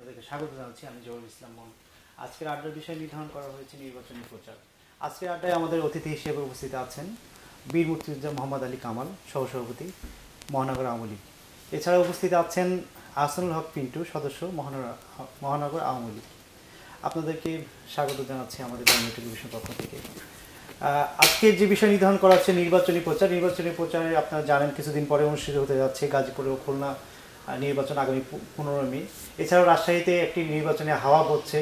তাদেরকে স্বাগত জানাচ্ছি আমি জহুর ইসলাম মন আজকের আড্ডার বিষয় নির্ধারণ করা হয়েছে নির্বাচনী প্রচার আজকের আড্ডায় আমাদের অতিথি হিসেবে উপস্থিত আছেন বীর মুক্তিযোদ্ধা মোহাম্মদ আলী কামাল সহসভাপতি মহানগর আওয়ামী লীগ এছাড়া উপস্থিত আছেন আহসানুল হক পিন্টু সদস্য মহানগর মহানগর আওয়ামী লীগ আপনাদেরকে স্বাগত জানাচ্ছি আমাদের বাংলা টেলিভিশন পক্ষ থেকে আজকের যে বিষয় নির্ধারণ করা হচ্ছে নির্বাচনী প্রচার নির্বাচনী প্রচারে আপনারা জানেন কিছুদিন পরে অনুষ্ঠিত হতে যাচ্ছে গাজীপুরে ও খুলনা নির্বাচন আগামী পনেরো মে এছাড়াও রাজশাহীতে একটি নির্বাচনে হাওয়া পড়ছে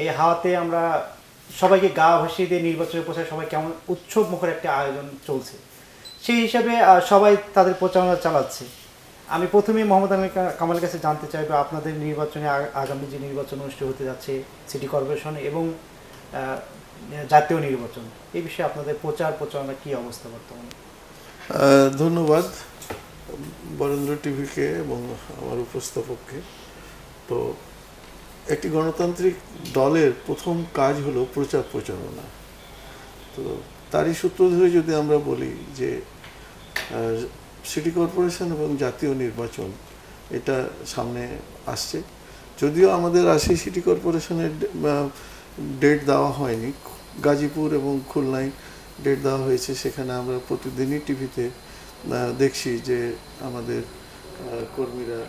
এই হাওয়াতে আমরা সবাইকে গা ভাসিয়ে দিয়ে নির্বাচনের প্রচার সবাই কেমন উৎসব মুখের একটা আয়োজন চলছে সেই হিসাবে সবাই তাদের প্রচারণা চালাচ্ছে আমি প্রথমে মোহাম্মদ আমি কামালের কাছে জানতে চাইবো আপনাদের নির্বাচনে আগামী যে নির্বাচন অনুষ্ঠিত হতে যাচ্ছে সিটি কর্পোরেশন এবং জাতীয় নির্বাচন এই বিষয়ে আপনাদের প্রচার প্রচারণা কী অবস্থা বর্তমানে ধন্যবাদ বরেন্দ্র টিভিকে এবং আমার উপস্থাপককে তো একটি গণতান্ত্রিক দলের প্রথম কাজ হলো প্রচার প্রচারণা তো তারই সূত্র ধরে যদি আমরা বলি যে সিটি কর্পোরেশন এবং জাতীয় নির্বাচন এটা সামনে আসছে যদিও আমাদের আসে সিটি কর্পোরেশনের ডেট দেওয়া হয়নি গাজীপুর এবং খুলনায় ডেট দেওয়া হয়েছে সেখানে আমরা প্রতিদিনই টিভিতে দেখছি যে আমাদের কর্মীরা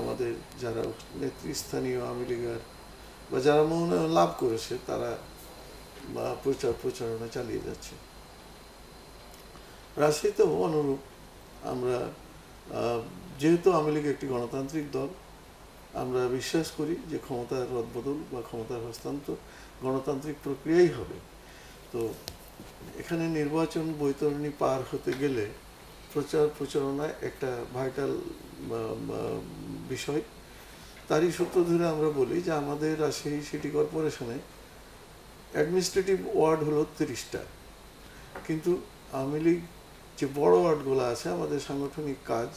আমাদের যারা নেতৃস্থানীয় আওয়ামী লীগের বা যারা মনোনয়ন লাভ করেছে তারা বা প্রচার প্রচারণা চালিয়ে যাচ্ছে রাজশাহীতেও অনুরূপ আমরা যেহেতু আওয়ামী লীগ একটি গণতান্ত্রিক দল আমরা বিশ্বাস করি যে ক্ষমতার রদবদল বা ক্ষমতার হস্তান্তর গণতান্ত্রিক প্রক্রিয়াই হবে তো এখানে নির্বাচন বৈতরণী পার হতে গেলে প্রচার প্রচারণায় একটা ভাইটাল বিষয় তারই সূত্র ধরে আমরা বলি যে আমাদের রাজশাহী সিটি কর্পোরেশনে অ্যাডমিনিস্ট্রেটিভ ওয়ার্ড হলো তিরিশটা কিন্তু আওয়ামী লীগ যে বড় ওয়ার্ডগুলো আছে আমাদের সাংগঠনিক কাজ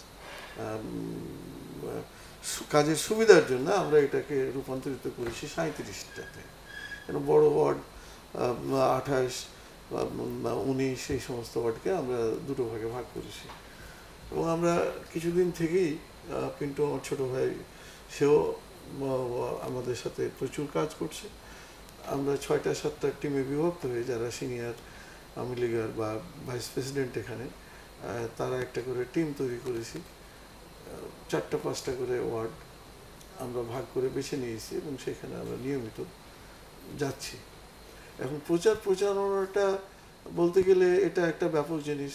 কাজের সুবিধার জন্য আমরা এটাকে রূপান্তরিত করেছি সাঁত্রিশটাতে কেন বড় ওয়ার্ড আঠাশ উনি সেই সমস্ত ওয়ার্ডকে আমরা দুটো ভাগে ভাগ করেছি এবং আমরা কিছুদিন থেকেই পিন্টু আমার ছোটো ভাই সেও আমাদের সাথে প্রচুর কাজ করছে আমরা ছয়টা সাতটা টিমে বিভক্ত হয়ে যারা সিনিয়র আওয়ামী লীগের বা ভাইস প্রেসিডেন্ট এখানে তারা একটা করে টিম তৈরি করেছি চারটা পাঁচটা করে ওয়ার্ড আমরা ভাগ করে বেছে নিয়েছি এবং সেখানে আমরা নিয়মিত যাচ্ছি এখন প্রচার প্রচারণাটা বলতে গেলে এটা একটা ব্যাপক জিনিস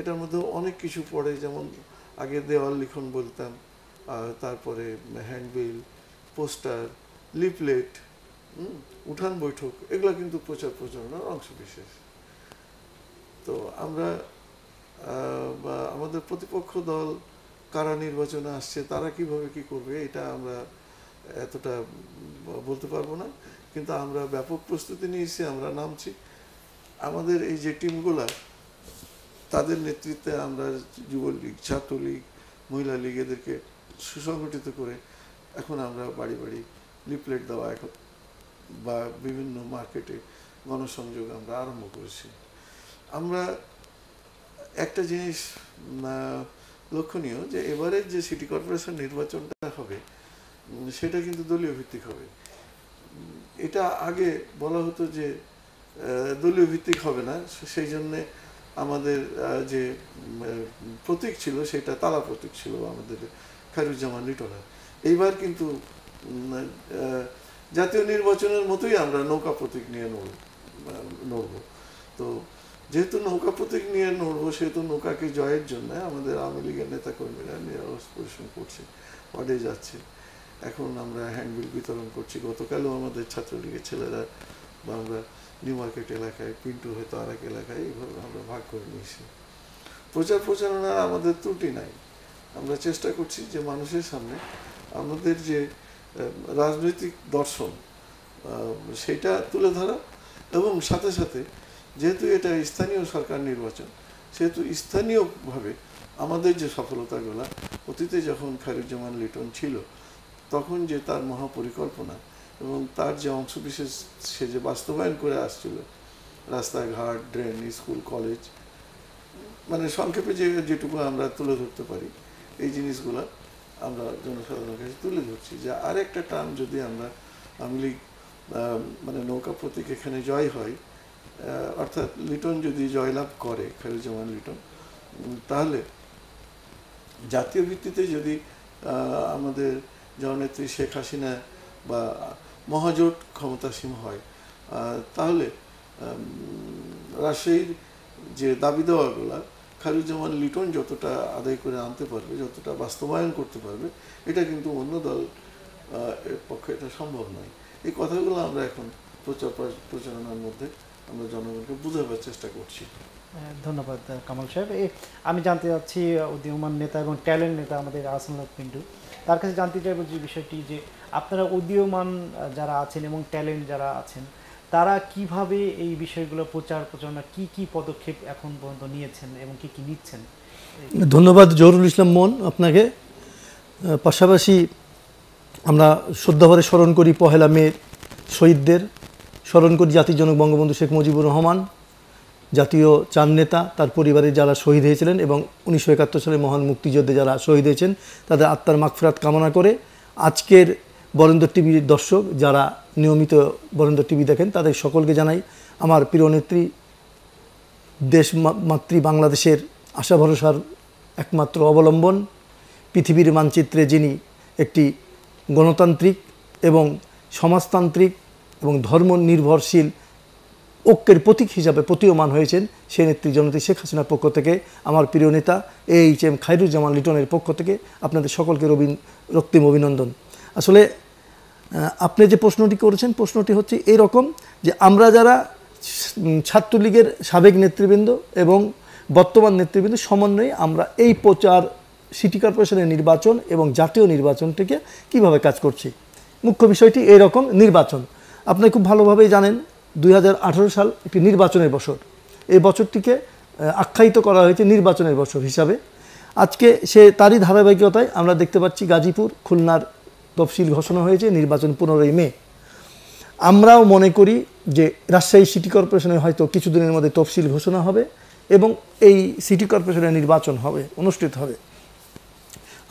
এটার মধ্যে অনেক কিছু পড়ে যেমন আগে দেওয়াল লিখন বলতাম তারপরে হ্যান্ডবিল পোস্টার লিপলেট উঠান বৈঠক এগুলো কিন্তু প্রচার প্রচারণার অংশ বিশেষ তো আমরা আমাদের প্রতিপক্ষ দল কারা নির্বাচনে আসছে তারা কিভাবে কি করবে এটা আমরা এতটা বলতে পারবো না কিন্তু আমরা ব্যাপক প্রস্তুতি নিয়েছি আমরা নামছি আমাদের এই যে টিমগুলা তাদের নেতৃত্বে আমরা যুবলীগ ছাত্রলীগ মহিলা লীগ এদেরকে সুসংগঠিত করে এখন আমরা বাড়ি বাড়ি লিপলেট দেওয়া এখন বা বিভিন্ন মার্কেটে গণসংযোগ আমরা আরম্ভ করেছি আমরা একটা জিনিস লক্ষণীয় যে এবারের যে সিটি কর্পোরেশন নির্বাচনটা হবে সেটা কিন্তু দলীয় ভিত্তিক হবে এটা আগে বলা হতো যে দলীয় ভিত্তিক হবে না সেই জন্যে আমাদের যে প্রতীক ছিল সেটা তালা প্রতীক ছিল আমাদের খাইরুজ্জামান লিটনের এইবার কিন্তু জাতীয় নির্বাচনের মতোই আমরা নৌকা প্রতীক নিয়ে নড়ব তো যেহেতু নৌকা প্রতীক নিয়ে নড়ব সেহেতু নৌকাকে জয়ের জন্য আমাদের আওয়ামী লীগের নেতাকর্মীরা নিরস পরিশ্রম করছে অডে যাচ্ছে এখন আমরা হ্যান্ডবিল বিতরণ করছি গতকালও আমাদের ছাত্রলীগের ছেলেরা বা আমরা নিউ মার্কেট এলাকায় পিন্টু হয়তো আর এক এলাকায় এইভাবে আমরা ভাগ করে নিয়েছি প্রচার প্রচারণার আমাদের ত্রুটি নাই আমরা চেষ্টা করছি যে মানুষের সামনে আমাদের যে রাজনৈতিক দর্শন সেটা তুলে ধরা এবং সাথে সাথে যেহেতু এটা স্থানীয় সরকার নির্বাচন সেহেতু স্থানীয়ভাবে আমাদের যে সফলতাগুলো অতীতে যখন খারুজ্জামান লিটন ছিল তখন যে তার মহাপরিকল্পনা এবং তার যে অংশবিশেষ সে যে বাস্তবায়ন করে আসছিল রাস্তাঘাট ড্রেন স্কুল কলেজ মানে সংক্ষেপে যে যেটুকু আমরা তুলে ধরতে পারি এই জিনিসগুলো আমরা জনসাধারণের কাছে তুলে ধরছি যে আরেকটা টার্ম যদি আমরা আওয়ামী লীগ মানে নৌকা প্রতীক এখানে জয় হয় অর্থাৎ লিটন যদি জয়লাভ করে খেরুজ্জামান লিটন তাহলে জাতীয় ভিত্তিতে যদি আমাদের জননেত্রী শেখ হাসিনা বা মহাজোট ক্ষমতাসীন হয় তাহলে রাজশাহীর যে দাবি দেওয়াগুলা খালিজুজ্জামান লিটন যতটা আদায় করে আনতে পারবে যতটা বাস্তবায়ন করতে পারবে এটা কিন্তু অন্য দল এর পক্ষে এটা সম্ভব নয় এই কথাগুলো আমরা এখন প্রচার প্রচারণার মধ্যে আমরা জনগণকে বোঝাবার চেষ্টা করছি ধন্যবাদ কামাল সাহেব আমি জানতে চাচ্ছি উদীয়মান নেতা এবং ট্যালেন্ট নেতা আমাদের আসনাল পিন্টু তার কাছে জানতে চাইব যে বিষয়টি যে আপনারা উদীয়মান যারা আছেন এবং ট্যালেন্ট যারা আছেন তারা কিভাবে এই বিষয়গুলো প্রচার প্রচারণা কি কি পদক্ষেপ এখন পর্যন্ত নিয়েছেন এবং কি কি নিচ্ছেন ধন্যবাদ জহরুল ইসলাম মন আপনাকে পাশাপাশি আমরা শ্রদ্ধাভরে স্মরণ করি পহেলা মেয়ের শহীদদের স্মরণ করি জাতির জনক বঙ্গবন্ধু শেখ মুজিবুর রহমান জাতীয় চান নেতা তার পরিবারের যারা শহীদ হয়েছিলেন এবং উনিশশো একাত্তর সালে মহান মুক্তিযুদ্ধে যারা শহীদ হয়েছেন তাদের আত্মার মাগফিরাত কামনা করে আজকের বরেন্দ্র টিভির দর্শক যারা নিয়মিত বরেন্দ্র টিভি দেখেন তাদের সকলকে জানাই আমার প্রিয় নেত্রী দেশ মাতৃ বাংলাদেশের আশা ভরসার একমাত্র অবলম্বন পৃথিবীর মানচিত্রে যিনি একটি গণতান্ত্রিক এবং সমাজতান্ত্রিক এবং ধর্ম নির্ভরশীল ঐক্যের প্রতীক হিসাবে প্রতীয়মান হয়েছেন সেই নেত্রী জনতী শেখ হাসিনার পক্ষ থেকে আমার প্রিয় নেতা এইচ এম খাইরুজ্জামান লিটনের পক্ষ থেকে আপনাদের সকলকে রবীন্দ রক্তিম অভিনন্দন আসলে আপনি যে প্রশ্নটি করেছেন প্রশ্নটি হচ্ছে এরকম যে আমরা যারা ছাত্রলীগের সাবেক নেতৃবৃন্দ এবং বর্তমান নেতৃবৃন্দ সমন্বয়ে আমরা এই প্রচার সিটি কর্পোরেশনের নির্বাচন এবং জাতীয় নির্বাচনটিকে কিভাবে কাজ করছি মুখ্য বিষয়টি এরকম নির্বাচন আপনি খুব ভালোভাবেই জানেন দুই সাল একটি নির্বাচনের বছর এই বছরটিকে আখ্যায়িত করা হয়েছে নির্বাচনের বছর হিসাবে আজকে সে তারই ধারাবাহিকতায় আমরা দেখতে পাচ্ছি গাজীপুর খুলনার তফসিল ঘোষণা হয়েছে নির্বাচন পনেরোই মে আমরাও মনে করি যে রাজশাহী সিটি কর্পোরেশনে হয়তো কিছুদিনের মধ্যে তফসিল ঘোষণা হবে এবং এই সিটি কর্পোরেশনের নির্বাচন হবে অনুষ্ঠিত হবে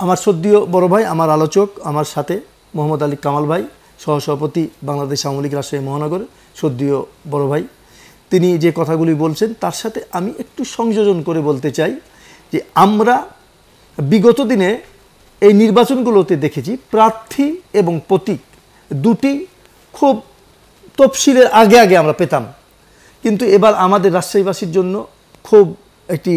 আমার সদ্যীয় বড় ভাই আমার আলোচক আমার সাথে মোহাম্মদ আলী কামাল ভাই সহসভাপতি বাংলাদেশ আওয়ামী লীগ রাজশাহী মহানগর সদ্যীয় বড় ভাই তিনি যে কথাগুলি বলছেন তার সাথে আমি একটু সংযোজন করে বলতে চাই যে আমরা বিগত দিনে এই নির্বাচনগুলোতে দেখেছি প্রার্থী এবং প্রতীক দুটি খুব তফসিলের আগে আগে আমরা পেতাম কিন্তু এবার আমাদের রাজশাহীবাসীর জন্য খুব একটি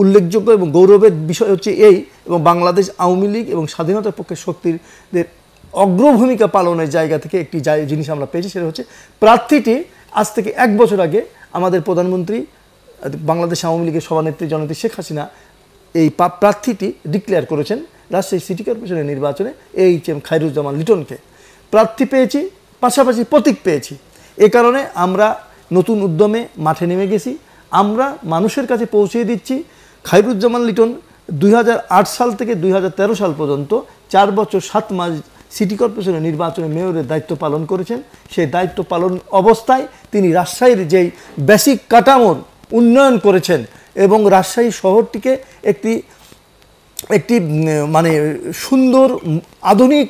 উল্লেখযোগ্য এবং গৌরবের বিষয় হচ্ছে এই এবং বাংলাদেশ আওয়ামী লীগ এবং স্বাধীনতার পক্ষে শক্তির অগ্রভূমিকা পালনের জায়গা থেকে একটি জিনিস আমরা পেয়েছি সেটা হচ্ছে প্রার্থীটি আজ থেকে এক বছর আগে আমাদের প্রধানমন্ত্রী বাংলাদেশ আওয়ামী লীগের সভানেত্রী জনতী শেখ হাসিনা এই প্রার্থীটি ডিক্লেয়ার করেছেন রাজশাহী সিটি কর্পোরেশনের নির্বাচনে এইচ এম খাইরুজ্জামান লিটনকে প্রার্থী পেয়েছি পাশাপাশি প্রতীক পেয়েছি এ কারণে আমরা নতুন উদ্যমে মাঠে নেমে গেছি আমরা মানুষের কাছে পৌঁছিয়ে দিচ্ছি খাইরুজ্জামান লিটন দুই সাল থেকে দুই সাল পর্যন্ত চার বছর সাত মাস সিটি কর্পোরেশনের নির্বাচনে মেয়রের দায়িত্ব পালন করেছেন সেই দায়িত্ব পালন অবস্থায় তিনি রাজশাহীর যেই বেসিক কাঠামোর উন্নয়ন করেছেন এবং রাজশাহী শহরটিকে একটি একটি মানে সুন্দর আধুনিক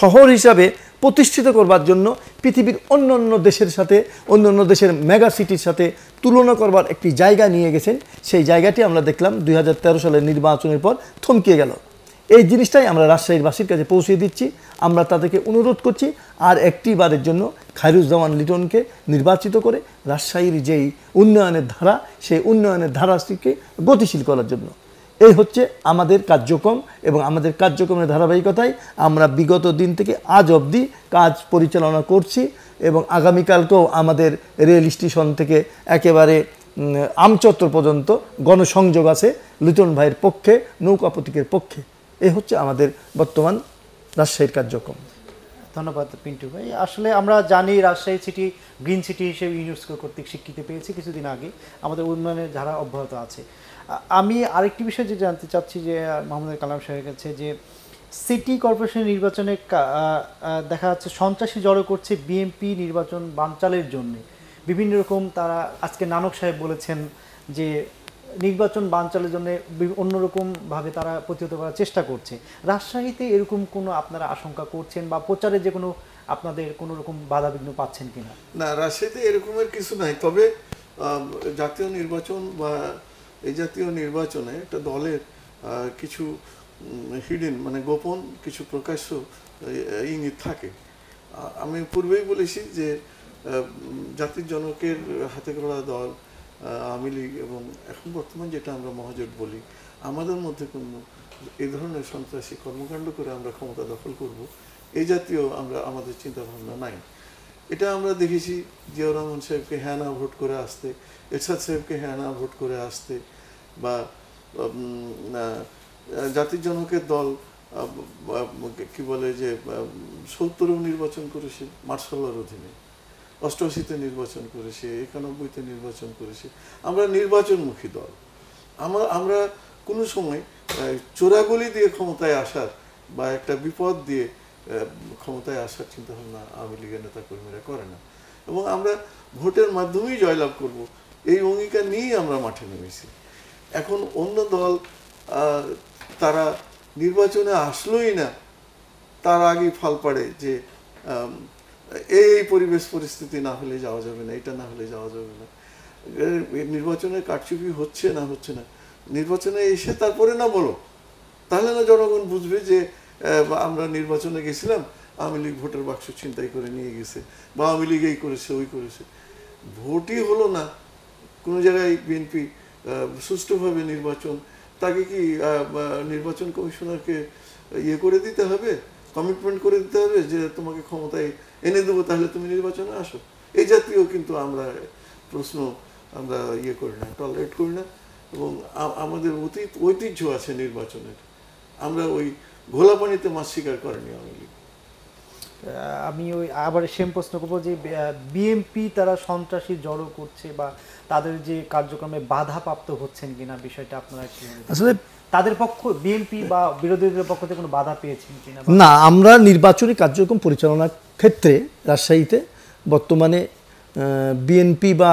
শহর হিসাবে প্রতিষ্ঠিত করবার জন্য পৃথিবীর অন্য অন্য দেশের সাথে অন্য অন্য দেশের মেগা সিটির সাথে তুলনা করবার একটি জায়গা নিয়ে গেছেন সেই জায়গাটি আমরা দেখলাম দুই সালের নির্বাচনের পর থমকিয়ে গেল এই জিনিসটাই আমরা রাজশাহীর বাসীর কাছে পৌঁছে দিচ্ছি আমরা তাদেরকে অনুরোধ করছি আর একটি বারের জন্য খায়রুজ্জামান লিটনকে নির্বাচিত করে রাজশাহীর যেই উন্নয়নের ধারা সেই উন্নয়নের ধারাটিকে গতিশীল করার জন্য এই হচ্ছে আমাদের কার্যক্রম এবং আমাদের কার্যক্রমের ধারাবাহিকতায় আমরা বিগত দিন থেকে আজ অবধি কাজ পরিচালনা করছি এবং আগামীকালকেও আমাদের রেল স্টেশন থেকে একেবারে আমচত্বর পর্যন্ত গণসংযোগ আছে লুটন ভাইয়ের পক্ষে নৌকা প্রতীকের পক্ষে এ হচ্ছে আমাদের বর্তমান রাজশাহীর কার্যক্রম ধন্যবাদ পিন্টু ভাই আসলে আমরা জানি রাজশাহী সিটি গ্রিন সিটি হিসেবে ইউনেস্কো কর্তৃক স্বীকৃতি পেয়েছি কিছুদিন আগে আমাদের উন্নয়নের ধারা অব্যাহত আছে আমি আরেকটি বিষয় যে জানতে চাচ্ছি যে মোহাম্মদ কালাম সাহেবের কাছে যে সিটি কর্পোরেশন নির্বাচনে দেখা যাচ্ছে সন্ত্রাসী জড়ো করছে বিএনপি নির্বাচন বানচালের জন্য বিভিন্ন রকম তারা আজকে নানক সাহেব বলেছেন যে নির্বাচন বানচালের জন্য অন্যরকমভাবে তারা প্রতিহত করার চেষ্টা করছে রাজশাহীতে এরকম কোনো আপনারা আশঙ্কা করছেন বা প্রচারে যে কোনো আপনাদের কোনো রকম বাধাবিঘ্ন পাচ্ছেন কিনা না রাজশাহীতে এরকমের কিছু নাই তবে জাতীয় নির্বাচন বা এই জাতীয় নির্বাচনে একটা দলের কিছু হিডেন মানে গোপন কিছু প্রকাশ্য ইঙ্গিত থাকে আমি পূর্বেই বলেছি যে জাতির জনকের হাতে গড়া দল আওয়ামী লীগ এবং এখন বর্তমান যেটা আমরা মহাজোট বলি আমাদের মধ্যে কোনো এ ধরনের সন্ত্রাসী কর্মকাণ্ড করে আমরা ক্ষমতা দখল করব এই জাতীয় আমরা আমাদের চিন্তাভাবনা নাই এটা আমরা দেখেছি জিয়াউর রহমান সাহেবকে হ্যাঁ না ভোট করে আসতে এরশাদ সাহেবকে হ্যাঁ না ভোট করে আসতে বা জাতির জনকের দল কি বলে যে সত্তরও নির্বাচন করেছে মার্শাল্লার অধীনে অষ্টআশিতে নির্বাচন করেছে একানব্বইতে নির্বাচন করেছে আমরা নির্বাচনমুখী দল আমরা আমরা কোনো সময় চোরাগলি দিয়ে ক্ষমতায় আসার বা একটা বিপদ দিয়ে ক্ষমতায় আসার চিন্তাভাবনা আওয়ামী লীগের নেতাকর্মীরা করে না এবং আমরা ভোটের মাধ্যমেই জয়লাভ করব এই অঙ্গীকার নিয়েই আমরা মাঠে নেমেছি এখন অন্য দল তারা নির্বাচনে আসলোই না তার আগেই ফাল পাড়ে যে এই পরিবেশ পরিস্থিতি না হলে যাওয়া যাবে না এটা না হলে যাওয়া যাবে না নির্বাচনের কারচুপি হচ্ছে না হচ্ছে না নির্বাচনে এসে তারপরে না বলো তাহলে না জনগণ বুঝবে যে আমরা নির্বাচনে গেছিলাম আওয়ামী লীগ ভোটের বাক্স ছিনতাই করে নিয়ে গেছে বা আওয়ামী লীগ এই করেছে ওই করেছে ভোটই হলো না কোনো জায়গায় বিএনপি সুষ্ঠুভাবে নির্বাচন তাকে কি নির্বাচন কমিশনারকে ইয়ে করে দিতে হবে কমিটমেন্ট করে দিতে হবে যে তোমাকে ক্ষমতায় এনে দেবো তাহলে তুমি নির্বাচনে আসো এই জাতীয় কিন্তু আমরা প্রশ্ন আমরা ইয়ে করি না টলারেট করি না এবং আমাদের অতীত ঐতিহ্য আছে নির্বাচনের আমরা ওই ঘোলা পানিতে মাছ শিকার করেনি আওয়ামী লীগ আমি ওই আবার সেম প্রশ্ন করবো যে বিএমপি তারা সন্ত্রাসী জড়ো করছে বা তাদের যে কার্যক্রমে বাধা প্রাপ্ত হচ্ছেন কিনা বিষয়টা আপনারা আসলে তাদের পক্ষ বিএনপি বা বিরোধীদের পক্ষ থেকে কোনো বাধা পেয়েছেন না আমরা নির্বাচনী কার্যক্রম পরিচালনার ক্ষেত্রে রাজশাহীতে বর্তমানে বিএনপি বা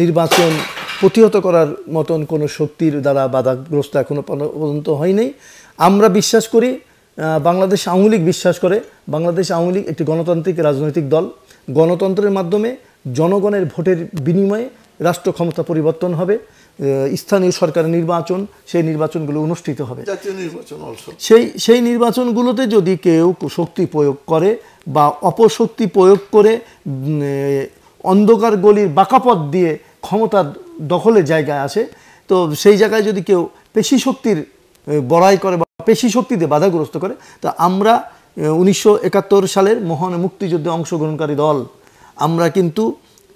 নির্বাচন প্রতিহত করার মতন কোনো শক্তির দ্বারা বাধাগ্রস্ত এখনও পর্যন্ত হয়নি আমরা বিশ্বাস করি বাংলাদেশ আওয়ামী লীগ বিশ্বাস করে বাংলাদেশ আওয়ামী লীগ একটি গণতান্ত্রিক রাজনৈতিক দল গণতন্ত্রের মাধ্যমে জনগণের ভোটের বিনিময়ে রাষ্ট্র ক্ষমতা পরিবর্তন হবে স্থানীয় সরকার নির্বাচন সেই নির্বাচনগুলো অনুষ্ঠিত হবে সেই সেই নির্বাচনগুলোতে যদি কেউ শক্তি প্রয়োগ করে বা অপশক্তি প্রয়োগ করে অন্ধকার গলির বাঁকাপথ দিয়ে ক্ষমতার দখলের জায়গায় আসে তো সেই জায়গায় যদি কেউ পেশি শক্তির বড়াই করে বা পেশি শক্তিতে বাধাগ্রস্ত করে তা আমরা উনিশশো সালের মহান মুক্তিযুদ্ধে অংশগ্রহণকারী দল আমরা কিন্তু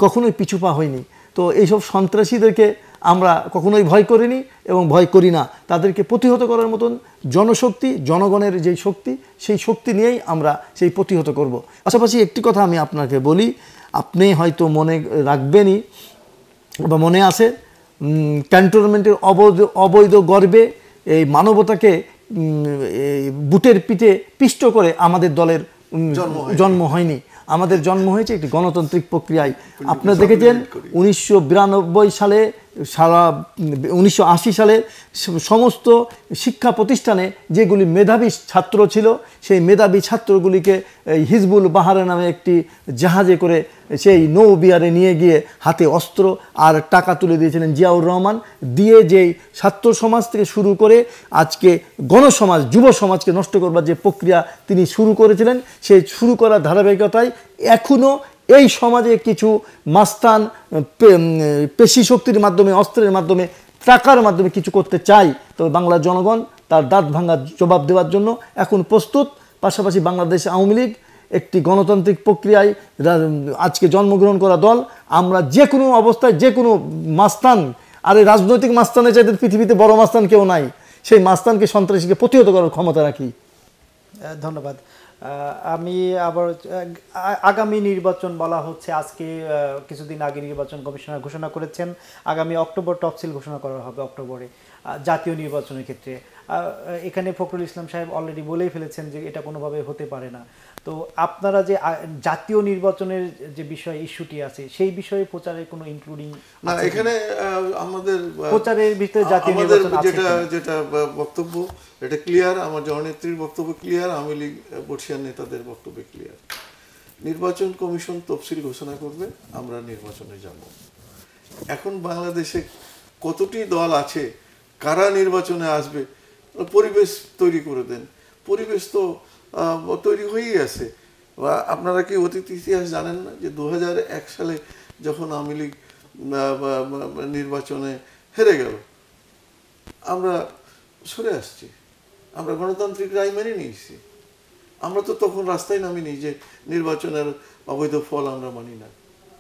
কখনোই পিছুপা হইনি তো এইসব সন্ত্রাসীদেরকে আমরা কখনোই ভয় করিনি এবং ভয় করি না তাদেরকে প্রতিহত করার মতন জনশক্তি জনগণের যেই শক্তি সেই শক্তি নিয়েই আমরা সেই প্রতিহত করব। পাশাপাশি একটি কথা আমি আপনাকে বলি আপনি হয়তো মনে রাখবেনই বা মনে আছে ক্যান্টনমেন্টের অবৈধ অবৈধ গর্বে এই মানবতাকে বুটের পিঠে পিষ্ট করে আমাদের দলের জন্ম হয়নি আমাদের জন্ম হয়েছে একটি গণতান্ত্রিক প্রক্রিয়ায় আপনারা দেখেছেন উনিশশো সালে সারা উনিশশো সালে সমস্ত শিক্ষা প্রতিষ্ঠানে যেগুলি মেধাবী ছাত্র ছিল সেই মেধাবী ছাত্রগুলিকে হিজবুল বাহারা নামে একটি জাহাজে করে সেই বিহারে নিয়ে গিয়ে হাতে অস্ত্র আর টাকা তুলে দিয়েছিলেন জিয়াউর রহমান দিয়ে যেই ছাত্র সমাজ থেকে শুরু করে আজকে গণসমাজ যুব সমাজকে নষ্ট করবার যে প্রক্রিয়া তিনি শুরু করেছিলেন সেই শুরু করার ধারাবাহিকতায় এখনও এই সমাজে কিছু মাস্তান পেশি শক্তির মাধ্যমে অস্ত্রের মাধ্যমে টাকার মাধ্যমে কিছু করতে চাই তবে বাংলার জনগণ তার দাঁত ভাঙার জবাব দেওয়ার জন্য এখন প্রস্তুত পাশাপাশি বাংলাদেশ আওয়ামী লীগ একটি গণতান্ত্রিক প্রক্রিয়ায় আজকে জন্মগ্রহণ করা দল আমরা যে কোনো অবস্থায় যে কোনো মাস্তান আর এই রাজনৈতিক মাস্তানে চাইতে পৃথিবীতে বড় মাস্তান কেউ নাই সেই মাস্তানকে সন্ত্রাসীকে প্রতিহত করার ক্ষমতা রাখি ধন্যবাদ আমি আবার আগামী নির্বাচন বলা হচ্ছে আজকে কিছুদিন আগে নির্বাচন কমিশনার ঘোষণা করেছেন আগামী অক্টোবর তফসিল ঘোষণা করা হবে অক্টোবরে জাতীয় নির্বাচনের ক্ষেত্রে এখানে ফখরুল ইসলাম সাহেব অলরেডি বলেই ফেলেছেন যে এটা কোনোভাবে হতে পারে না তো আপনারা যে জাতীয় নির্বাচনের যে বিষয় ইস্যুটি আছে সেই বিষয়ে প্রচারে কোনো ইনক্লুডিং না এখানে আমাদের প্রচারের ভিতরে জাতীয় নির্বাচন যেটা যেটা বক্তব্য এটা ক্লিয়ার আমার জননেত্রীর বক্তব্য ক্লিয়ার আমি লীগ বর্ষিয়ার নেতাদের বক্তব্য ক্লিয়ার নির্বাচন কমিশন তফসিল ঘোষণা করবে আমরা নির্বাচনে যাব এখন বাংলাদেশে কতটি দল আছে কারা নির্বাচনে আসবে পরিবেশ তৈরি করে দেন পরিবেশ তো তৈরি হয়েই আছে আপনারা কি অতীত ইতিহাস জানেন না যে দু সালে যখন আওয়ামী লীগ নির্বাচনে হেরে গেল আমরা সরে আসছি আমরা গণতান্ত্রিক রায় মেনে নিয়েছি আমরা তো তখন রাস্তায় নামিনি যে নির্বাচনের অবৈধ ফল আমরা মানি না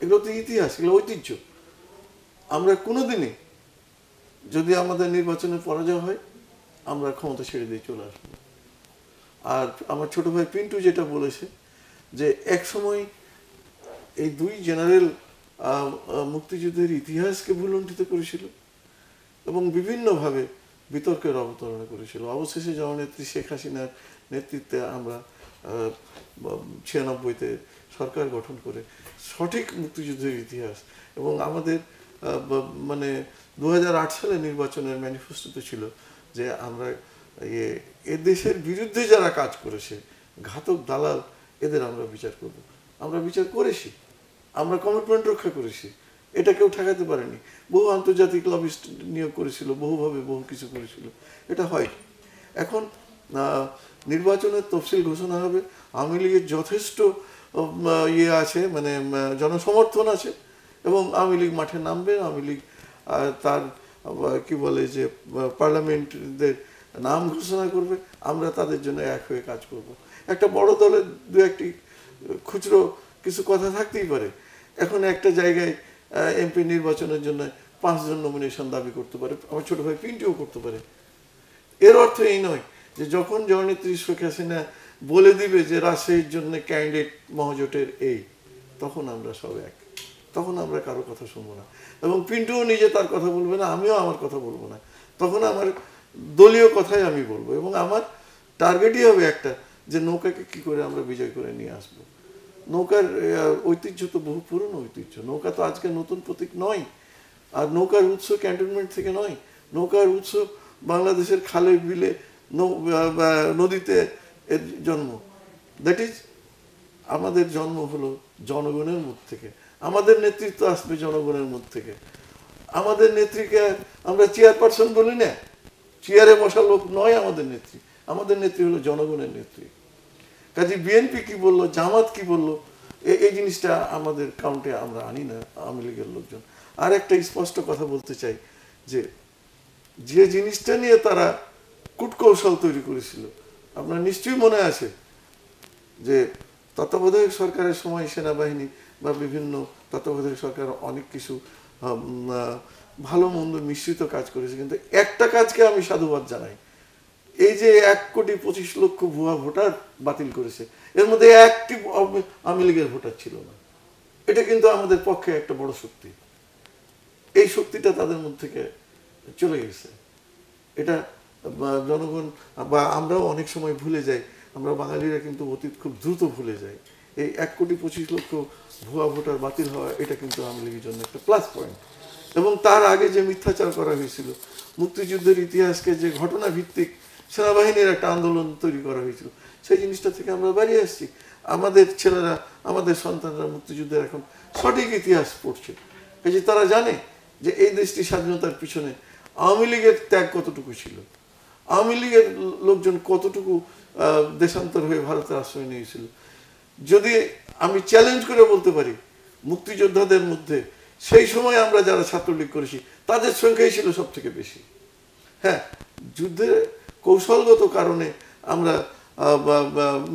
এগুলো তো ইতিহাস এগুলো ঐতিহ্য আমরা কোনোদিনই যদি আমাদের নির্বাচনে পরাজয় হয় আমরা ক্ষমতা ছেড়ে দিয়ে চলে আসবো আর আমার ছোট ভাই পিন্টু যেটা বলেছে যে এক সময় এই দুই জেনারেল মুক্তিযুদ্ধের ইতিহাসকে ভুলণ্ঠিত করেছিল এবং বিভিন্নভাবে বিতর্কের অবতরণ করেছিল অবশেষে জননেত্রী শেখ হাসিনার নেতৃত্বে আমরা ছিয়ানব্বইতে সরকার গঠন করে সঠিক মুক্তিযুদ্ধের ইতিহাস এবং আমাদের মানে দু সালে নির্বাচনের ম্যানিফেস্টো ছিল যে আমরা এ দেশের বিরুদ্ধে যারা কাজ করেছে ঘাতক দালাল এদের আমরা বিচার করব আমরা বিচার করেছি আমরা কমিটমেন্ট রক্ষা করেছি এটা কেউ ঠেকাতে পারেনি বহু আন্তর্জাতিক লবিস্ট নিয়োগ করেছিল বহুভাবে বহু কিছু করেছিল এটা হয় এখন নির্বাচনের তফসিল ঘোষণা হবে আওয়ামী লীগের যথেষ্ট ইয়ে আছে মানে জনসমর্থন আছে এবং আওয়ামী লীগ মাঠে নামবে আওয়ামী লীগ তার কি বলে যে পার্লামেন্টদের নাম ঘোষণা করবে আমরা তাদের জন্য এক হয়ে কাজ করব। একটা বড় দলের দু একটি খুচরো কিছু কথা থাকতেই পারে এখন একটা জায়গায় এমপি নির্বাচনের জন্য পাঁচজন নমিনেশন দাবি করতে পারে আমার ছোটো ভাই পিন্টিও করতে পারে এর অর্থ এই নয় যে যখন জননেত্রী শেখ হাসিনা বলে দিবে যে রাজশাহীর জন্য ক্যান্ডিডেট মহাজোটের এই তখন আমরা সব এক তখন আমরা কারো কথা শুনবো না এবং পিন্টুও নিজে তার কথা বলবে না আমিও আমার কথা বলবো না তখন আমার দলীয় কথাই আমি বলবো এবং আমার টার্গেটই হবে একটা যে নৌকাকে কি করে আমরা বিজয় করে নিয়ে আসব নৌকার ঐতিহ্য তো বহু পুরনো ঐতিহ্য নৌকা তো আজকে নতুন প্রতীক নয় আর নৌকার উৎস ক্যান্টনমেন্ট থেকে নয় নৌকার উৎস বাংলাদেশের খালে বিলে নদীতে এর জন্ম দ্যাট ইজ আমাদের জন্ম হলো জনগণের মুখ থেকে আমাদের নেতৃত্ব আসবে জনগণের মুখ থেকে আমাদের নেত্রীকে আমরা চেয়ারপারসন বলি না চেয়ারে বসা লোক নয় আমাদের নেত্রী আমাদের নেত্রী হলো জনগণের নেত্রী কাজে বিএনপি কি বললো জামাত কি বললো এই জিনিসটা আমাদের কাউন্টে আমরা আনি না আওয়ামী লীগের লোকজন আর একটা স্পষ্ট কথা বলতে চাই যে যে জিনিসটা নিয়ে তারা কূটকৌশল তৈরি করেছিল আপনার নিশ্চয়ই মনে আছে যে তত্ত্বাবধায়ক সরকারের সময় সেনাবাহিনী বা বিভিন্ন তত্ত্বাবধায়ক সরকার অনেক কিছু ভালো মন্দ মিশ্রিত কাজ করেছে কিন্তু একটা কাজকে আমি সাধুবাদ জানাই এই যে এক কোটি পঁচিশ লক্ষ ভুয়া ভোটার বাতিল করেছে এর মধ্যে একটি আওয়ামী লীগের ভোটার ছিল না এটা কিন্তু আমাদের পক্ষে একটা বড় শক্তি এই শক্তিটা তাদের মধ্যে থেকে চলে গেছে এটা জনগণ বা আমরাও অনেক সময় ভুলে যাই আমরা বাঙালিরা কিন্তু অতীত খুব দ্রুত ভুলে যাই এই এক কোটি পঁচিশ লক্ষ ভুয়া ভোটার বাতিল হওয়া এটা কিন্তু আওয়ামী লীগের জন্য একটা প্লাস পয়েন্ট এবং তার আগে যে মিথ্যাচার করা হয়েছিল মুক্তিযুদ্ধের ইতিহাসকে যে ঘটনা ভিত্তিক সেনাবাহিনীর একটা আন্দোলন তৈরি করা হয়েছিল সেই জিনিসটা থেকে আমরা বাড়িয়ে আসছি আমাদের ছেলেরা আমাদের সন্তানরা মুক্তিযুদ্ধের এখন সঠিক ইতিহাস পড়ছে কাজে তারা জানে যে এই দেশটি স্বাধীনতার পিছনে আওয়ামী লীগের ত্যাগ কতটুকু ছিল আওয়ামী লীগের লোকজন কতটুকু দেশান্তর হয়ে ভারতে আশ্রয় নিয়েছিল যদি আমি চ্যালেঞ্জ করে বলতে পারি মুক্তিযোদ্ধাদের মধ্যে সেই সময় আমরা যারা ছাত্রলীগ করেছি তাদের সংখ্যাই ছিল সব থেকে বেশি হ্যাঁ যুদ্ধের কৌশলগত কারণে আমরা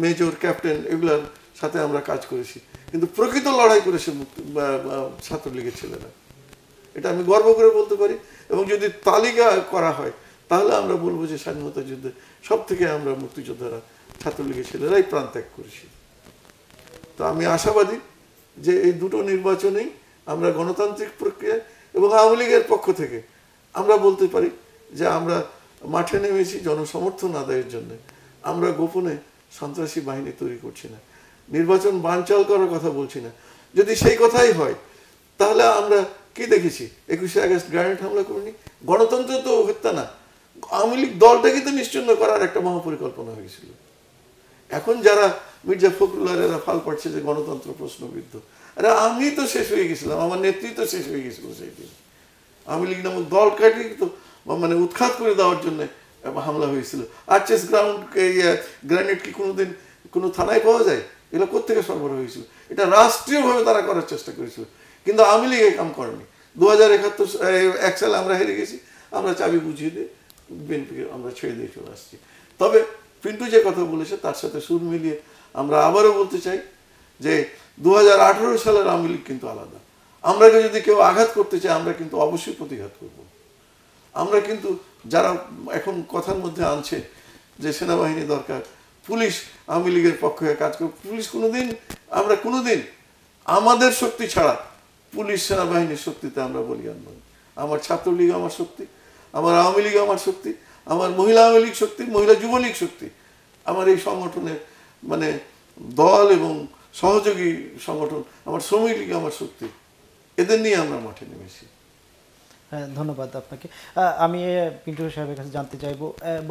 মেজর ক্যাপ্টেন এগুলার সাথে আমরা কাজ করেছি কিন্তু প্রকৃত লড়াই করেছে ছাত্রলীগের ছেলেরা এটা আমি গর্ব করে বলতে পারি এবং যদি তালিকা করা হয় তাহলে আমরা বলবো যে স্বাধীনতা যুদ্ধে সব থেকে আমরা মুক্তিযোদ্ধারা ছাত্রলীগের ছেলেরাই প্রাণ ত্যাগ করেছি তো আমি আশাবাদী যে এই দুটো নির্বাচনেই আমরা গণতান্ত্রিক প্রক্রিয়া এবং আওয়ামী লীগের পক্ষ থেকে আমরা বলতে পারি যে আমরা মাঠে নেমেছি জনসমর্থন আদায়ের জন্য আমরা গোপনে সন্ত্রাসী বাহিনী তৈরি করছি না নির্বাচন বানচাল করার কথা বলছি না যদি সেই কথাই হয় তাহলে আমরা কি দেখেছি একুশে আগস্ট গ্রানেড হামলা করিনি গণতন্ত্র তো হত্যা না আওয়ামী লীগ দলটাকে তো নিশ্চিন্ন করার একটা মহাপরিকল্পনা হয়েছিল এখন যারা মির্জা ফখরুল্লাহ ফাল পাচ্ছে যে গণতন্ত্র প্রশ্নবিদ্ধ আরে আমি তো শেষ হয়ে গেছিলাম আমার নেতৃত্ব শেষ হয়ে গেছিল সেই দিন আমি লিখলাম নামক দলটাকে তো মানে উৎখাত করে দেওয়ার জন্য হামলা হয়েছিল চেস গ্রাউন্ড ইয়ে, গ্রানেড কি কোনোদিন কোনো থানায় পাওয়া যায় এগুলো কোথেকে সরবরাহ হয়েছিল এটা রাষ্ট্রীয়ভাবে তারা করার চেষ্টা করেছিল কিন্তু আমি লিগে কাম করেনি দু হাজার একাত্তর এক সালে আমরা হেরে গেছি আমরা চাবি বুঝিয়ে দিয়ে বিএনপিকে আমরা ছেড়ে দিয়ে চলে আসছি তবে পিন্টু যে কথা বলেছে তার সাথে সুর মিলিয়ে আমরা আবারও বলতে চাই যে দু সালের আওয়ামী লীগ কিন্তু আলাদা আমরাকে যদি কেউ আঘাত করতে চায় আমরা কিন্তু অবশ্যই প্রতিঘাত করব আমরা কিন্তু যারা এখন কথার মধ্যে আনছে যে সেনাবাহিনী দরকার পুলিশ আওয়ামী লীগের পক্ষ হয়ে কাজ করবে পুলিশ কোনোদিন আমরা কোনোদিন আমাদের শক্তি ছাড়া পুলিশ সেনাবাহিনীর শক্তিতে আমরা বলি নই আমার ছাত্রলীগ আমার শক্তি আমার আওয়ামী লীগ আমার শক্তি আমার মহিলা আওয়ামী লীগ শক্তি মহিলা যুবলীগ শক্তি আমার এই সংগঠনের মানে দল এবং সহযোগী সংগঠন আমার শ্রমিক লীগ আমার শক্তি এদের নিয়ে আমরা মাঠে নেমেছি হ্যাঁ, ধন্যবাদ আপনাকে আমি পিন্টু সাহেবের কাছে জানতে চাইব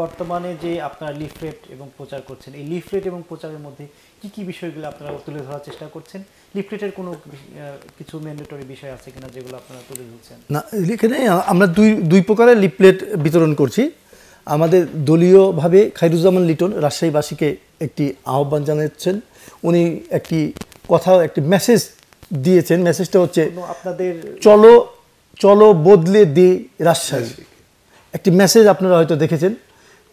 বর্তমানে যে আপনারা লিফলেট এবং প্রচার করছেন এই লিফলেট এবং প্রচারের মধ্যে কি কি বিষয়গুলো আপনারা তুলে ধরার চেষ্টা করছেন লিফলেটের কোনো কিছু ম্যান্ডেটরি বিষয় আছে কিনা যেগুলো আপনারা তুলে ধরছেন না এখানে আমরা দুই দুই প্রকারের লিফলেট বিতরণ করছি আমাদের দলীয়ভাবে খাইরুজ্জামান লিটন রাজশাহীবাসীকে একটি আহ্বান জানাচ্ছেন উনি একটি কথা একটি মেসেজ দিয়েছেন মেসেজটা হচ্ছে আপনাদের চলো চলো বদলে দি রাজশাহী একটি মেসেজ আপনারা হয়তো দেখেছেন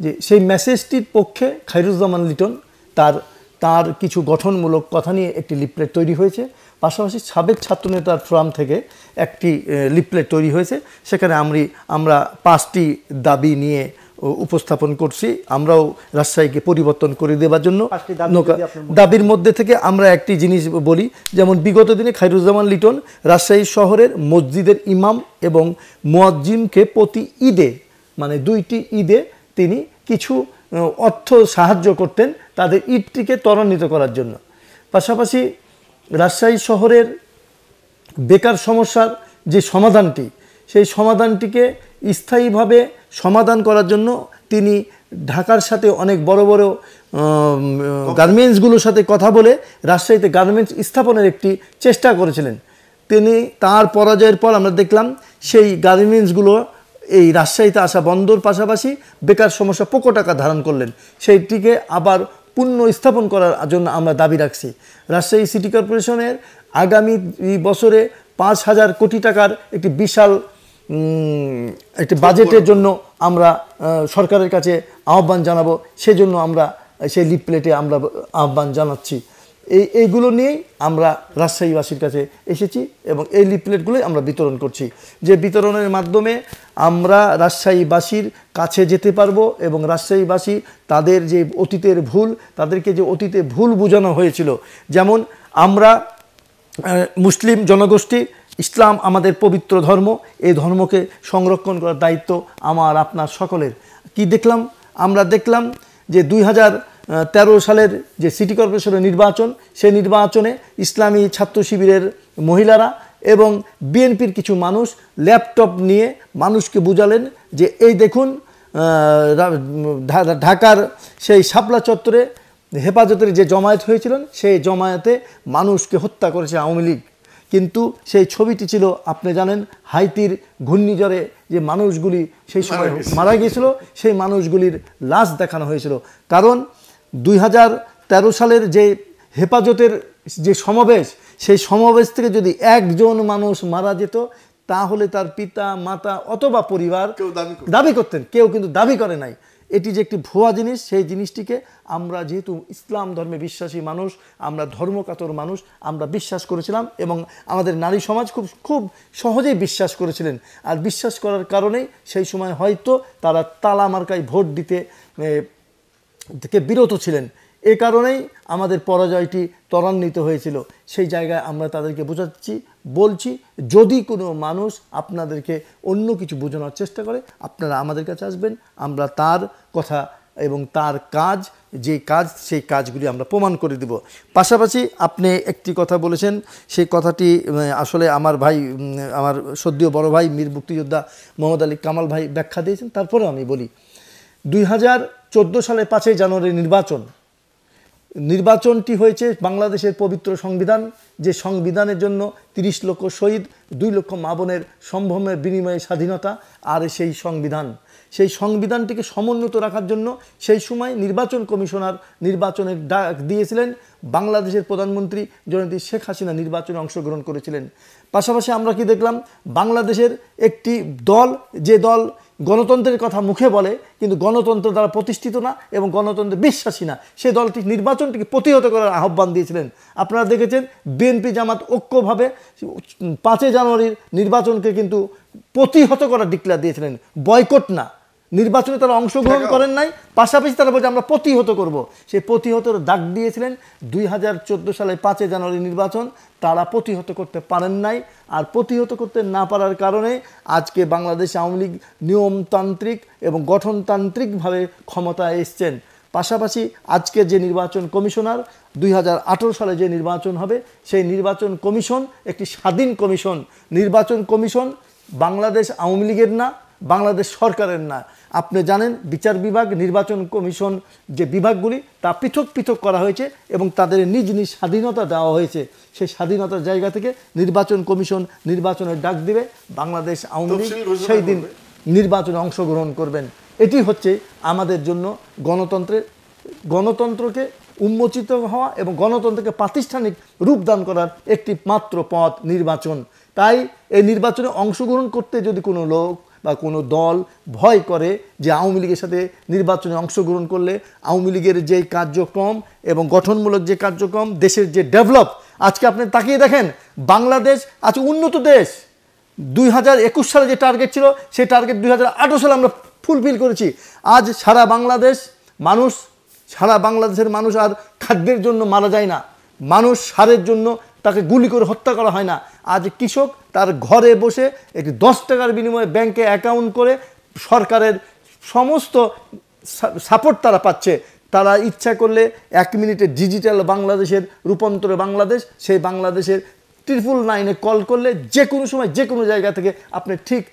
যে সেই মেসেজটির পক্ষে খাইরুজ্জামান লিটন তার তার কিছু গঠনমূলক কথা নিয়ে একটি লিপলেট তৈরি হয়েছে পাশাপাশি সাবেক ছাত্রনেতার ফোরাম থেকে একটি লিপলেট তৈরি হয়েছে সেখানে আমরি আমরা পাঁচটি দাবি নিয়ে উপস্থাপন করছি আমরাও রাজশাহীকে পরিবর্তন করে দেওয়ার জন্য দাবির মধ্যে থেকে আমরা একটি জিনিস বলি যেমন বিগত দিনে খাইরুজ্জামান লিটন রাজশাহী শহরের মসজিদের ইমাম এবং মোয়াজ্জিমকে প্রতি ঈদে মানে দুইটি ঈদে তিনি কিছু অর্থ সাহায্য করতেন তাদের ঈদটিকে ত্বরান্বিত করার জন্য পাশাপাশি রাজশাহী শহরের বেকার সমস্যার যে সমাধানটি সেই সমাধানটিকে স্থায়ীভাবে সমাধান করার জন্য তিনি ঢাকার সাথে অনেক বড় বড় গার্মেন্টসগুলোর সাথে কথা বলে রাজশাহীতে গার্মেন্টস স্থাপনের একটি চেষ্টা করেছিলেন তিনি তার পরাজয়ের পর আমরা দেখলাম সেই গার্মেন্টসগুলো এই রাজশাহীতে আসা বন্দর পাশাপাশি বেকার সমস্যা পোকো টাকা ধারণ করলেন সেইটিকে আবার পুণ্য স্থাপন করার জন্য আমরা দাবি রাখছি রাজশাহী সিটি কর্পোরেশনের আগামী বছরে পাঁচ হাজার কোটি টাকার একটি বিশাল একটি বাজেটের জন্য আমরা সরকারের কাছে আহ্বান জানাবো সেজন্য আমরা সেই লিপলেটে আমরা আহ্বান জানাচ্ছি এই এইগুলো নিয়েই আমরা রাজশাহীবাসীর কাছে এসেছি এবং এই লিপলেটগুলোই আমরা বিতরণ করছি যে বিতরণের মাধ্যমে আমরা রাজশাহীবাসীর কাছে যেতে পারবো এবং রাজশাহীবাসী তাদের যে অতীতের ভুল তাদেরকে যে অতীতে ভুল বোঝানো হয়েছিল যেমন আমরা মুসলিম জনগোষ্ঠী ইসলাম আমাদের পবিত্র ধর্ম এই ধর্মকে সংরক্ষণ করার দায়িত্ব আমার আপনার সকলের কি দেখলাম আমরা দেখলাম যে দুই তেরো সালের যে সিটি কর্পোরেশনের নির্বাচন সে নির্বাচনে ইসলামী ছাত্র শিবিরের মহিলারা এবং বিএনপির কিছু মানুষ ল্যাপটপ নিয়ে মানুষকে বুঝালেন যে এই দেখুন ঢাকার সেই শাপলা চত্বরে হেফাজতের যে জমায়েত হয়েছিলেন সেই জমায়েতে মানুষকে হত্যা করেছে আওয়ামী লীগ কিন্তু সেই ছবিটি ছিল আপনি জানেন হাইতির ঘূর্ণিঝড়ে যে মানুষগুলি সেই সময় মারা গিয়েছিল সেই মানুষগুলির লাশ দেখানো হয়েছিল কারণ দুই সালের যে হেফাজতের যে সমাবেশ সেই সমাবেশ থেকে যদি একজন মানুষ মারা যেত তাহলে তার পিতা মাতা অথবা পরিবার দাবি করতেন কেউ কিন্তু দাবি করে নাই এটি যে একটি ভুয়া জিনিস সেই জিনিসটিকে আমরা যেহেতু ইসলাম ধর্মে বিশ্বাসী মানুষ আমরা ধর্মকাতর মানুষ আমরা বিশ্বাস করেছিলাম এবং আমাদের নারী সমাজ খুব খুব সহজেই বিশ্বাস করেছিলেন আর বিশ্বাস করার কারণেই সেই সময় হয়তো তারা তালা মার্কায় ভোট দিতে থেকে বিরত ছিলেন এ কারণেই আমাদের পরাজয়টি ত্বরান্বিত হয়েছিল সেই জায়গায় আমরা তাদেরকে বোঝাচ্ছি বলছি যদি কোনো মানুষ আপনাদেরকে অন্য কিছু বোঝানোর চেষ্টা করে আপনারা আমাদের কাছে আসবেন আমরা তার কথা এবং তার কাজ যে কাজ সেই কাজগুলি আমরা প্রমাণ করে দেব পাশাপাশি আপনি একটি কথা বলেছেন সেই কথাটি আসলে আমার ভাই আমার সদ্যীয় বড় ভাই মীর মুক্তিযোদ্ধা মোহাম্মদ আলী কামাল ভাই ব্যাখ্যা দিয়েছেন তারপরে আমি বলি দুই সালে পাঁচই জানুয়ারি নির্বাচন নির্বাচনটি হয়েছে বাংলাদেশের পবিত্র সংবিধান যে সংবিধানের জন্য তিরিশ লক্ষ শহীদ দুই লক্ষ মা বোনের সম্ভ্রমের বিনিময়ে স্বাধীনতা আর সেই সংবিধান সেই সংবিধানটিকে সমুন্নত রাখার জন্য সেই সময় নির্বাচন কমিশনার নির্বাচনের ডাক দিয়েছিলেন বাংলাদেশের প্রধানমন্ত্রী জনতি শেখ হাসিনা নির্বাচনে অংশগ্রহণ করেছিলেন পাশাপাশি আমরা কি দেখলাম বাংলাদেশের একটি দল যে দল গণতন্ত্রের কথা মুখে বলে কিন্তু গণতন্ত্র দ্বারা প্রতিষ্ঠিত না এবং গণতন্ত্রে বিশ্বাসী না সে দলটি নির্বাচনটিকে প্রতিহত করার আহ্বান দিয়েছিলেন আপনারা দেখেছেন বিএনপি জামাত ঐক্যভাবে পাঁচই জানুয়ারির নির্বাচনকে কিন্তু প্রতিহত করার ডিক্লেয়ার দিয়েছিলেন বয়কট না নির্বাচনে তারা অংশগ্রহণ করেন নাই পাশাপাশি তারা বলছে আমরা প্রতিহত করব। সে প্রতিহতর ডাক দিয়েছিলেন দুই হাজার চোদ্দ সালে পাঁচই জানুয়ারি নির্বাচন তারা প্রতিহত করতে পারেন নাই আর প্রতিহত করতে না পারার কারণে আজকে বাংলাদেশ আওয়ামী লীগ নিয়মতান্ত্রিক এবং গঠনতান্ত্রিকভাবে ক্ষমতায় এসছেন পাশাপাশি আজকে যে নির্বাচন কমিশনার দুই সালে যে নির্বাচন হবে সেই নির্বাচন কমিশন একটি স্বাধীন কমিশন নির্বাচন কমিশন বাংলাদেশ আওয়ামী লীগের না বাংলাদেশ সরকারের না আপনি জানেন বিচার বিভাগ নির্বাচন কমিশন যে বিভাগগুলি তা পৃথক পৃথক করা হয়েছে এবং তাদের নিজ নিজ স্বাধীনতা দেওয়া হয়েছে সেই স্বাধীনতার জায়গা থেকে নির্বাচন কমিশন নির্বাচনের ডাক দিবে বাংলাদেশ আওয়ামী লীগ সেই দিন নির্বাচনে অংশগ্রহণ করবেন এটি হচ্ছে আমাদের জন্য গণতন্ত্রের গণতন্ত্রকে উন্মোচিত হওয়া এবং গণতন্ত্রকে প্রাতিষ্ঠানিক রূপদান করার একটি মাত্র পথ নির্বাচন তাই এই নির্বাচনে অংশগ্রহণ করতে যদি কোনো লোক বা কোনো দল ভয় করে যে আওয়ামী লীগের সাথে নির্বাচনে অংশগ্রহণ করলে আওয়ামী লীগের যে কার্যক্রম এবং গঠনমূলক যে কার্যক্রম দেশের যে ডেভেলপ আজকে আপনি তাকিয়ে দেখেন বাংলাদেশ আজ উন্নত দেশ দুই হাজার একুশ সালে যে টার্গেট ছিল সেই টার্গেট দুই হাজার আঠেরো সালে আমরা ফুলফিল করেছি আজ সারা বাংলাদেশ মানুষ সারা বাংলাদেশের মানুষ আর খাদ্যের জন্য মারা যায় না মানুষ সারের জন্য তাকে গুলি করে হত্যা করা হয় না আজ কৃষক তার ঘরে বসে একটি দশ টাকার বিনিময়ে ব্যাংকে অ্যাকাউন্ট করে সরকারের সমস্ত সাপোর্ট তারা পাচ্ছে তারা ইচ্ছা করলে এক মিনিটে ডিজিটাল বাংলাদেশের রূপান্তরে বাংলাদেশ সেই বাংলাদেশের ট্রিপল নাইনে কল করলে যে কোনো সময় যে কোনো জায়গা থেকে আপনি ঠিক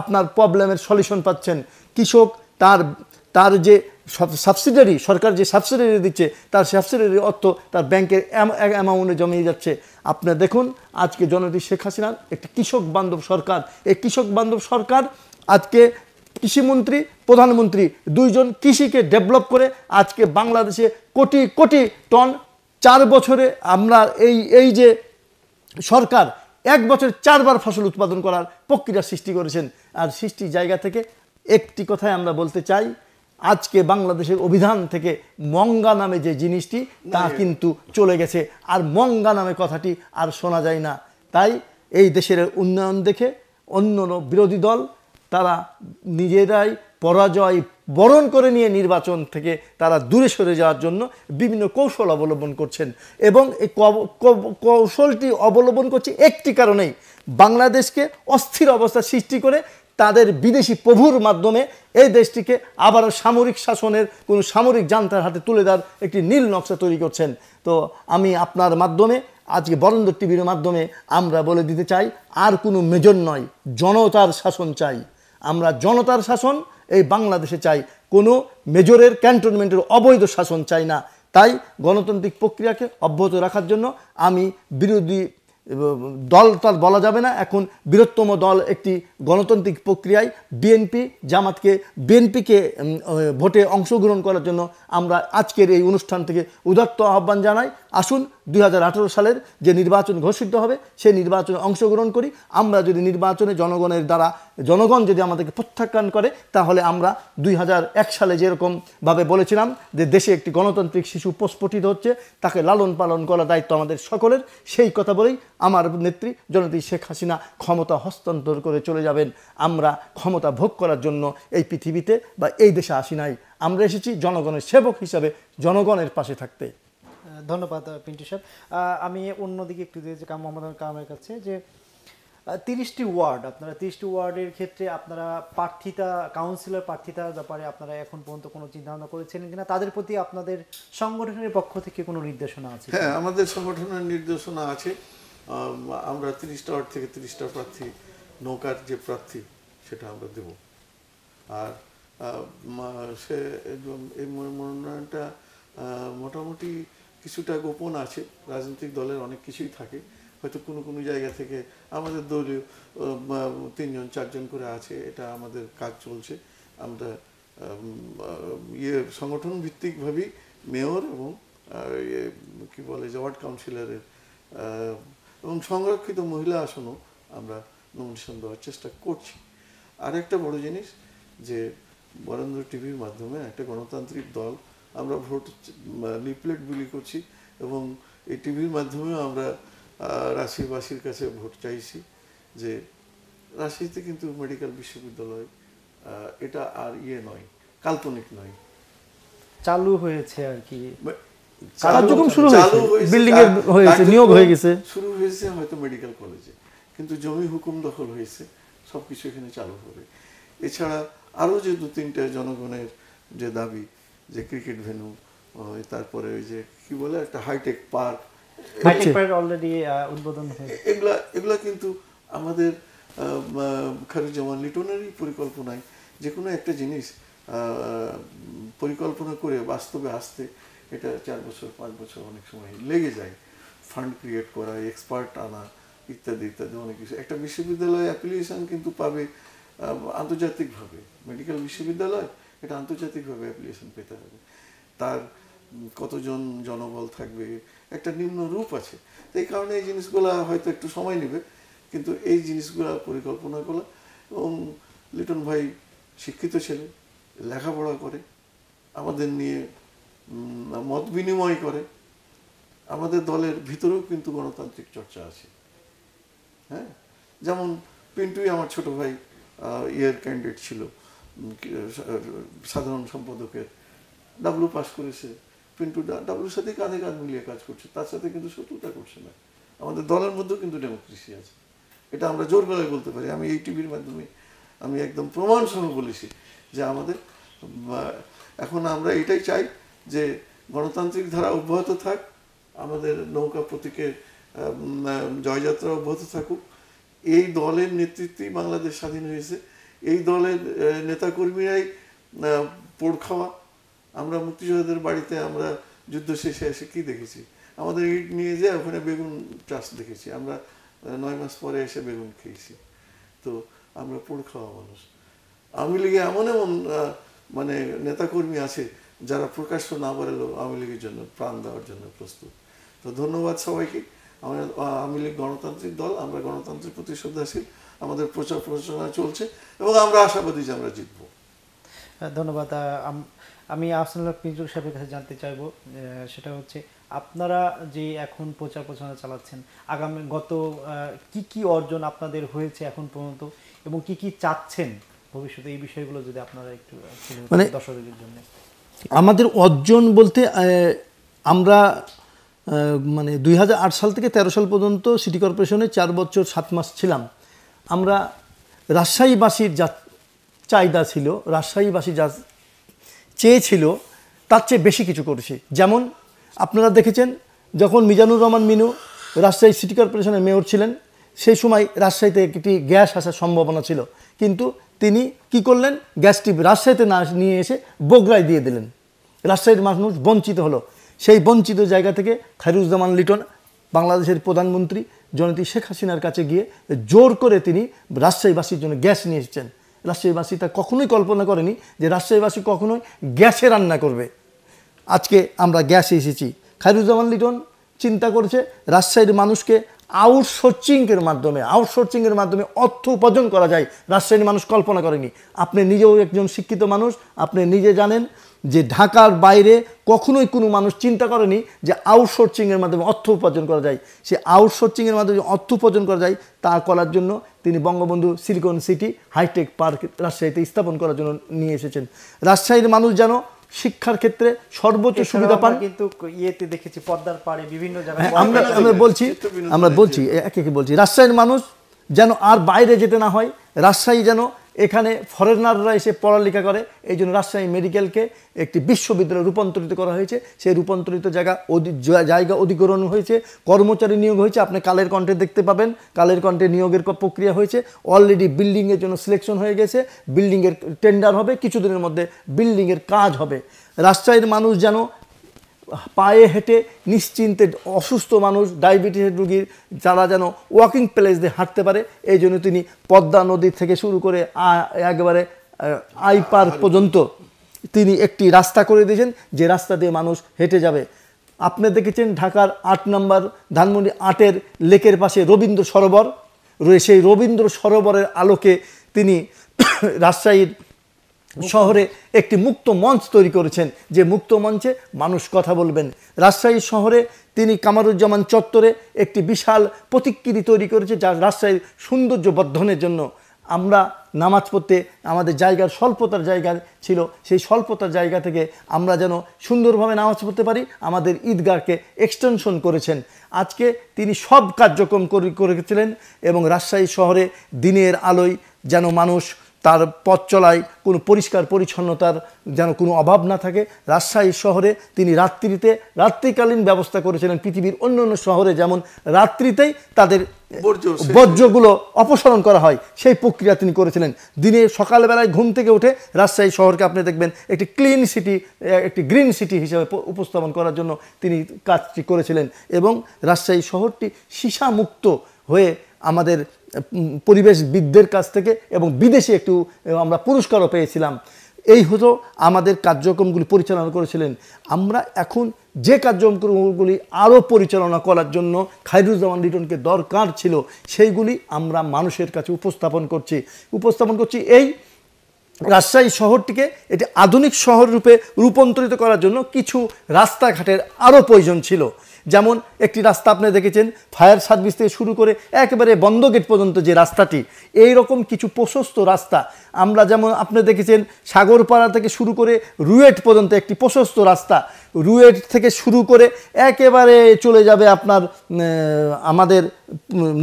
আপনার প্রবলেমের সলিউশন পাচ্ছেন কৃষক তার তার যে সাবসিডারি সরকার যে সাবসিডারি দিচ্ছে তার সাবসিডারি অর্থ তার ব্যাংকের অ্যামাউন্টে জমিয়ে যাচ্ছে আপনারা দেখুন আজকে জননেত্রী শেখ হাসিনার একটি কৃষক বান্ধব সরকার এই কৃষক বান্ধব সরকার আজকে কৃষিমন্ত্রী প্রধানমন্ত্রী দুইজন কৃষিকে ডেভেলপ করে আজকে বাংলাদেশে কোটি কোটি টন চার বছরে আমরা এই এই যে সরকার এক বছরে চারবার ফসল উৎপাদন করার প্রক্রিয়া সৃষ্টি করেছেন আর সৃষ্টির জায়গা থেকে একটি কথাই আমরা বলতে চাই আজকে বাংলাদেশের অভিধান থেকে মঙ্গা নামে যে জিনিসটি তা কিন্তু চলে গেছে আর মঙ্গা নামে কথাটি আর শোনা যায় না তাই এই দেশের উন্নয়ন দেখে অন্য বিরোধী দল তারা নিজেরাই পরাজয় বরণ করে নিয়ে নির্বাচন থেকে তারা দূরে সরে যাওয়ার জন্য বিভিন্ন কৌশল অবলম্বন করছেন এবং এই কৌশলটি অবলম্বন করছে একটি কারণেই বাংলাদেশকে অস্থির অবস্থা সৃষ্টি করে তাদের বিদেশি প্রভুর মাধ্যমে এই দেশটিকে আবার সামরিক শাসনের কোনো সামরিক যান্তার হাতে তুলে দেওয়ার একটি নীল নকশা তৈরি করছেন তো আমি আপনার মাধ্যমে আজকে বরেন্দ্র টিভির মাধ্যমে আমরা বলে দিতে চাই আর কোনো মেজর নয় জনতার শাসন চাই আমরা জনতার শাসন এই বাংলাদেশে চাই কোনো মেজরের ক্যান্টনমেন্টের অবৈধ শাসন চাই না তাই গণতান্ত্রিক প্রক্রিয়াকে অব্যাহত রাখার জন্য আমি বিরোধী দল তার বলা যাবে না এখন বৃহত্তম দল একটি গণতান্ত্রিক প্রক্রিয়ায় বিএনপি জামাতকে বিএনপিকে ভোটে অংশগ্রহণ করার জন্য আমরা আজকের এই অনুষ্ঠান থেকে উদাত্ত আহ্বান জানাই আসুন দুই সালের যে নির্বাচন ঘোষিত হবে সেই নির্বাচনে অংশগ্রহণ করি আমরা যদি নির্বাচনে জনগণের দ্বারা জনগণ যদি আমাদেরকে প্রত্যাখ্যান করে তাহলে আমরা দুই সালে যেরকমভাবে বলেছিলাম যে দেশে একটি গণতান্ত্রিক শিশু প্রস্ফুটিত হচ্ছে তাকে লালন পালন করা দায়িত্ব আমাদের সকলের সেই কথা বলেই আমার নেত্রী জনতী শেখ হাসিনা ক্ষমতা হস্তান্তর করে চলে যাবেন আমরা ক্ষমতা ভোগ করার জন্য এই পৃথিবীতে বা এই দেশে আসি নাই আমরা এসেছি জনগণের সেবক হিসাবে জনগণের পাশে থাকতে ধন্যবাদ পিন্টু সাহেব আমি অন্যদিকে একটু দিয়েছি কাম মোহাম্মদ কামের কাছে যে তিরিশটি ওয়ার্ড আপনারা তিরিশটি ওয়ার্ডের ক্ষেত্রে আপনারা প্রার্থিতা কাউন্সিলর প্রার্থিতার ব্যাপারে আপনারা এখন পর্যন্ত কোনো চিন্তাভাবনা করেছিলেন কিনা তাদের প্রতি আপনাদের সংগঠনের পক্ষ থেকে কোনো নির্দেশনা আছে হ্যাঁ আমাদের সংগঠনের নির্দেশনা আছে আমরা তিরিশটা ওয়ার্ড থেকে তিরিশটা প্রার্থী নৌকার যে প্রার্থী সেটা আমরা দেব আর সে এই মনোনয়নটা মোটামুটি কিছুটা গোপন আছে রাজনৈতিক দলের অনেক কিছুই থাকে হয়তো কোনো কোনো জায়গা থেকে আমাদের দলীয় তিনজন চারজন করে আছে এটা আমাদের কাজ চলছে আমরা ইয়ে সংগঠন ভিত্তিকভাবেই মেয়র এবং ইয়ে, কি বলে যে ওয়ার্ড কাউন্সিলরের এবং সংরক্ষিত মহিলা আসনও আমরা নমিনেশন দেওয়ার চেষ্টা করছি আর একটা বড় জিনিস যে বরেন্দ্র টিভির মাধ্যমে একটা গণতান্ত্রিক দল আমরা ভোট লিপলেট বিলি করছি এবং এই টিভির মাধ্যমেও আমরা রাশিবাসীর কাছে ভোট চাইছি যে রাশিতে কিন্তু মেডিকেল বিশ্ববিদ্যালয় এটা আর ইয়ে নয় কাল্পনিক নয় চালু হয়েছে আর কি কার্যক্রম শুরু হয়েছে বিল্ডিং এর হয়েছে নিয়োগ হয়ে গেছে শুরু হয়েছে হয়তো মেডিকেল কলেজে কিন্তু জমি হুকুম দখল হয়েছে সবকিছু এখানে চালু হবে এছাড়া আরো যে দু তিনটা জনগণের যে দাবি যে ক্রিকেট ভেনু তারপরে ওই যে কি বলে একটা হাইটেক পার্ক অলরেডি এগুলা এগুলা কিন্তু আমাদের খারুজ্জামান লিটনেরই পরিকল্পনায় যে কোনো একটা জিনিস পরিকল্পনা করে বাস্তবে আসতে এটা চার বছর পাঁচ বছর অনেক সময় লেগে যায় ফান্ড ক্রিয়েট করা এক্সপার্ট আনা ইত্যাদি ইত্যাদি অনেক কিছু একটা বিশ্ববিদ্যালয় অ্যাপ্লিকেশন কিন্তু পাবে আন্তর্জাতিকভাবে মেডিকেল বিশ্ববিদ্যালয় এটা আন্তর্জাতিকভাবে অ্যাপ্লিকেশন পেতে হবে তার কতজন জনবল থাকবে একটা নিম্ন রূপ আছে এই কারণে এই জিনিসগুলো হয়তো একটু সময় নেবে কিন্তু এই জিনিসগুলো পরিকল্পনা করা এবং লিটন ভাই শিক্ষিত ছেলে লেখাপড়া করে আমাদের নিয়ে মত বিনিময় করে আমাদের দলের ভিতরেও কিন্তু গণতান্ত্রিক চর্চা আছে হ্যাঁ যেমন পিন্টুই আমার ছোট ভাই ইয়ের ক্যান্ডিডেট ছিল সাধারণ সম্পাদকের ডাবলু পাস করেছে পিন্টু ডাবলুর সাথে কাঁধে কাঁধ মিলিয়ে কাজ করছে তার সাথে কিন্তু শত্রুতা করছে না আমাদের দলের মধ্যেও কিন্তু ডেমোক্রেসি আছে এটা আমরা জোর করে বলতে পারি আমি এই টিভির মাধ্যমে আমি একদম প্রমাণসহ বলেছি যে আমাদের এখন আমরা এটাই চাই যে গণতান্ত্রিক ধারা অব্যাহত থাক আমাদের নৌকা প্রতীকের জয়যাত্রা অব্যাহত থাকুক এই দলের নেতৃত্বেই বাংলাদেশ স্বাধীন হয়েছে এই দলের নেতাকর্মীরাই পোড় খাওয়া আমরা মুক্তিযোদ্ধাদের বাড়িতে আমরা যুদ্ধ শেষে এসে কি দেখেছি আমাদের ইট নিয়ে যেয়ে ওখানে বেগুন চাষ দেখেছি আমরা নয় মাস পরে এসে বেগুন খেয়েছি তো আমরা পোড় খাওয়া মানুষ আওয়ামী লীগে এমন এমন মানে নেতাকর্মী আছে যারা প্রকাশ্য না বেরোলো আওয়ামী লীগের জন্য প্রাণ দেওয়ার জন্য প্রস্তুত তো ধন্যবাদ সবাইকে আমরা আওয়ামী লীগ গণতান্ত্রিক দল আমরা গণতন্ত্রের প্রতি শ্রদ্ধাশীল আমাদের প্রচার প্রচারণা চলছে এবং আমরা আশাবাদী যে আমরা জিতব ধন্যবাদ আমি আহসানুল্লাহ পিঞ্জুর সাহেবের কাছে জানতে চাইব সেটা হচ্ছে আপনারা যে এখন প্রচার প্রচারণা চালাচ্ছেন আগামী গত কি কি অর্জন আপনাদের হয়েছে এখন পর্যন্ত এবং কি কি চাচ্ছেন ভবিষ্যতে এই বিষয়গুলো যদি আপনারা একটু মানে দর্শকদের জন্য আমাদের অর্জন বলতে আমরা মানে দুই সাল থেকে তেরো সাল পর্যন্ত সিটি কর্পোরেশনে চার বছর সাত মাস ছিলাম আমরা রাজশাহীবাসীর যা চাহিদা ছিল রাজশাহীবাসী যা চেয়েছিল তার চেয়ে বেশি কিছু করেছি যেমন আপনারা দেখেছেন যখন মিজানুর রহমান মিনু রাজশাহী সিটি কর্পোরেশনের মেয়র ছিলেন সেই সময় রাজশাহীতে একটি গ্যাস আসার সম্ভাবনা ছিল কিন্তু তিনি কি করলেন গ্যাসটি রাজশাহীতে না নিয়ে এসে বগরায় দিয়ে দিলেন রাজশাহীর মানুষ বঞ্চিত হলো সেই বঞ্চিত জায়গা থেকে খাইরুজ্জামান লিটন বাংলাদেশের প্রধানমন্ত্রী জনতি শেখ হাসিনার কাছে গিয়ে জোর করে তিনি রাজশাহীবাসীর জন্য গ্যাস নিয়ে এসেছেন রাজশাহীবাসী তা কখনোই কল্পনা করেনি যে রাজশাহীবাসী কখনোই গ্যাসে রান্না করবে আজকে আমরা গ্যাসে এসেছি খায়রুজ্জামান লিটন চিন্তা করছে রাজশাহীর মানুষকে আউটসোর্চিংয়ের মাধ্যমে আউটসোর্চিংয়ের মাধ্যমে অর্থ উপার্জন করা যায় রাজশাহীর মানুষ কল্পনা করেনি আপনি নিজেও একজন শিক্ষিত মানুষ আপনি নিজে জানেন যে ঢাকার বাইরে কখনোই কোনো মানুষ চিন্তা করেনি যে আউটসোর্সিংয়ের মাধ্যমে অর্থ উপার্জন করা যায় সে আউটসোর্সিংয়ের মাধ্যমে অর্থ উপার্জন করা যায় তা করার জন্য তিনি Bangabandhu silicon city high tech park রাজশাহীতে স্থাপন করার জন্য নিয়ে এসেছেন রাজশাহীর মানুষ যেন শিক্ষার ক্ষেত্রে সর্বোচ্চ সুবিধা পান কিন্তু ইয়েতে দেখেছি পদ্মার পাড়ে বিভিন্ন জায়গায় হ্যাঁ, আমরা বলছি আমরা বলছি একে বলছি রাজশাহীর মানুষ যেন আর বাইরে যেতে না হয় রাজশাহী যেন এখানে ফরেনাররা এসে পড়ালেখা করে এই জন্য রাজশাহী মেডিকেলকে একটি বিশ্ববিদ্যালয়ে রূপান্তরিত করা হয়েছে সেই রূপান্তরিত জায়গা জায়গা অধিগ্রহণ হয়েছে কর্মচারী নিয়োগ হয়েছে আপনি কালের কণ্ঠে দেখতে পাবেন কালের কণ্ঠে নিয়োগের প্রক্রিয়া হয়েছে অলরেডি বিল্ডিংয়ের জন্য সিলেকশন হয়ে গেছে বিল্ডিংয়ের টেন্ডার হবে কিছুদিনের মধ্যে বিল্ডিংয়ের কাজ হবে রাজশাহীর মানুষ যেন পায়ে হেঁটে নিশ্চিন্তে অসুস্থ মানুষ ডায়াবেটিসের রুগীর যারা যেন ওয়াকিং প্লেস দিয়ে হাঁটতে পারে এই জন্য তিনি পদ্মা নদী থেকে শুরু করে একেবারে আই পার্ক পর্যন্ত তিনি একটি রাস্তা করে দিয়েছেন যে রাস্তা দিয়ে মানুষ হেঁটে যাবে আপনি দেখেছেন ঢাকার আট নম্বর ধানমন্ডি আটের লেকের পাশে রবীন্দ্র সরোবর সেই রবীন্দ্র সরোবরের আলোকে তিনি রাজশাহীর শহরে একটি মুক্ত মঞ্চ তৈরি করেছেন যে মুক্ত মঞ্চে মানুষ কথা বলবেন রাজশাহী শহরে তিনি কামারুজ্জামান চত্বরে একটি বিশাল প্রতিকৃতি তৈরি করেছে যা রাজশাহীর সৌন্দর্য বর্ধনের জন্য আমরা নামাজ পড়তে আমাদের জায়গার স্বল্পতার জায়গা ছিল সেই স্বল্পতার জায়গা থেকে আমরা যেন সুন্দরভাবে নামাজ পড়তে পারি আমাদের ঈদগাহকে এক্সটেনশন করেছেন আজকে তিনি সব কার্যক্রম করেছিলেন এবং রাজশাহী শহরে দিনের আলোয় যেন মানুষ তার পথ চলায় কোনো পরিষ্কার পরিচ্ছন্নতার যেন কোনো অভাব না থাকে রাজশাহী শহরে তিনি রাত্রিতে রাত্রিকালীন ব্যবস্থা করেছিলেন পৃথিবীর অন্য অন্য শহরে যেমন রাত্রিতেই তাদের বর্জ্যগুলো অপসারণ করা হয় সেই প্রক্রিয়া তিনি করেছিলেন দিনে সকালবেলায় ঘুম থেকে উঠে রাজশাহী শহরকে আপনি দেখবেন একটি ক্লিন সিটি একটি গ্রিন সিটি হিসেবে উপস্থাপন করার জন্য তিনি কাজটি করেছিলেন এবং রাজশাহী শহরটি সীসামুক্ত হয়ে আমাদের পরিবেশবিদদের কাছ থেকে এবং বিদেশে একটু আমরা পুরস্কারও পেয়েছিলাম এই হলো আমাদের কার্যক্রমগুলি পরিচালনা করেছিলেন আমরা এখন যে কার্যক্রমগুলি আরও পরিচালনা করার জন্য খাইরুজ্জামান লিটনকে দরকার ছিল সেইগুলি আমরা মানুষের কাছে উপস্থাপন করছি উপস্থাপন করছি এই রাজশাহী শহরটিকে এটি আধুনিক শহর রূপে রূপান্তরিত করার জন্য কিছু রাস্তাঘাটের আরও প্রয়োজন ছিল যেমন একটি রাস্তা আপনি দেখেছেন ফায়ার সার্ভিস থেকে শুরু করে একেবারে বন্ধ গেট পর্যন্ত যে রাস্তাটি এই রকম কিছু প্রশস্ত রাস্তা আমরা যেমন আপনি দেখেছেন সাগরপাড়া থেকে শুরু করে রুয়েট পর্যন্ত একটি প্রশস্ত রাস্তা রুয়েট থেকে শুরু করে একেবারে চলে যাবে আপনার আমাদের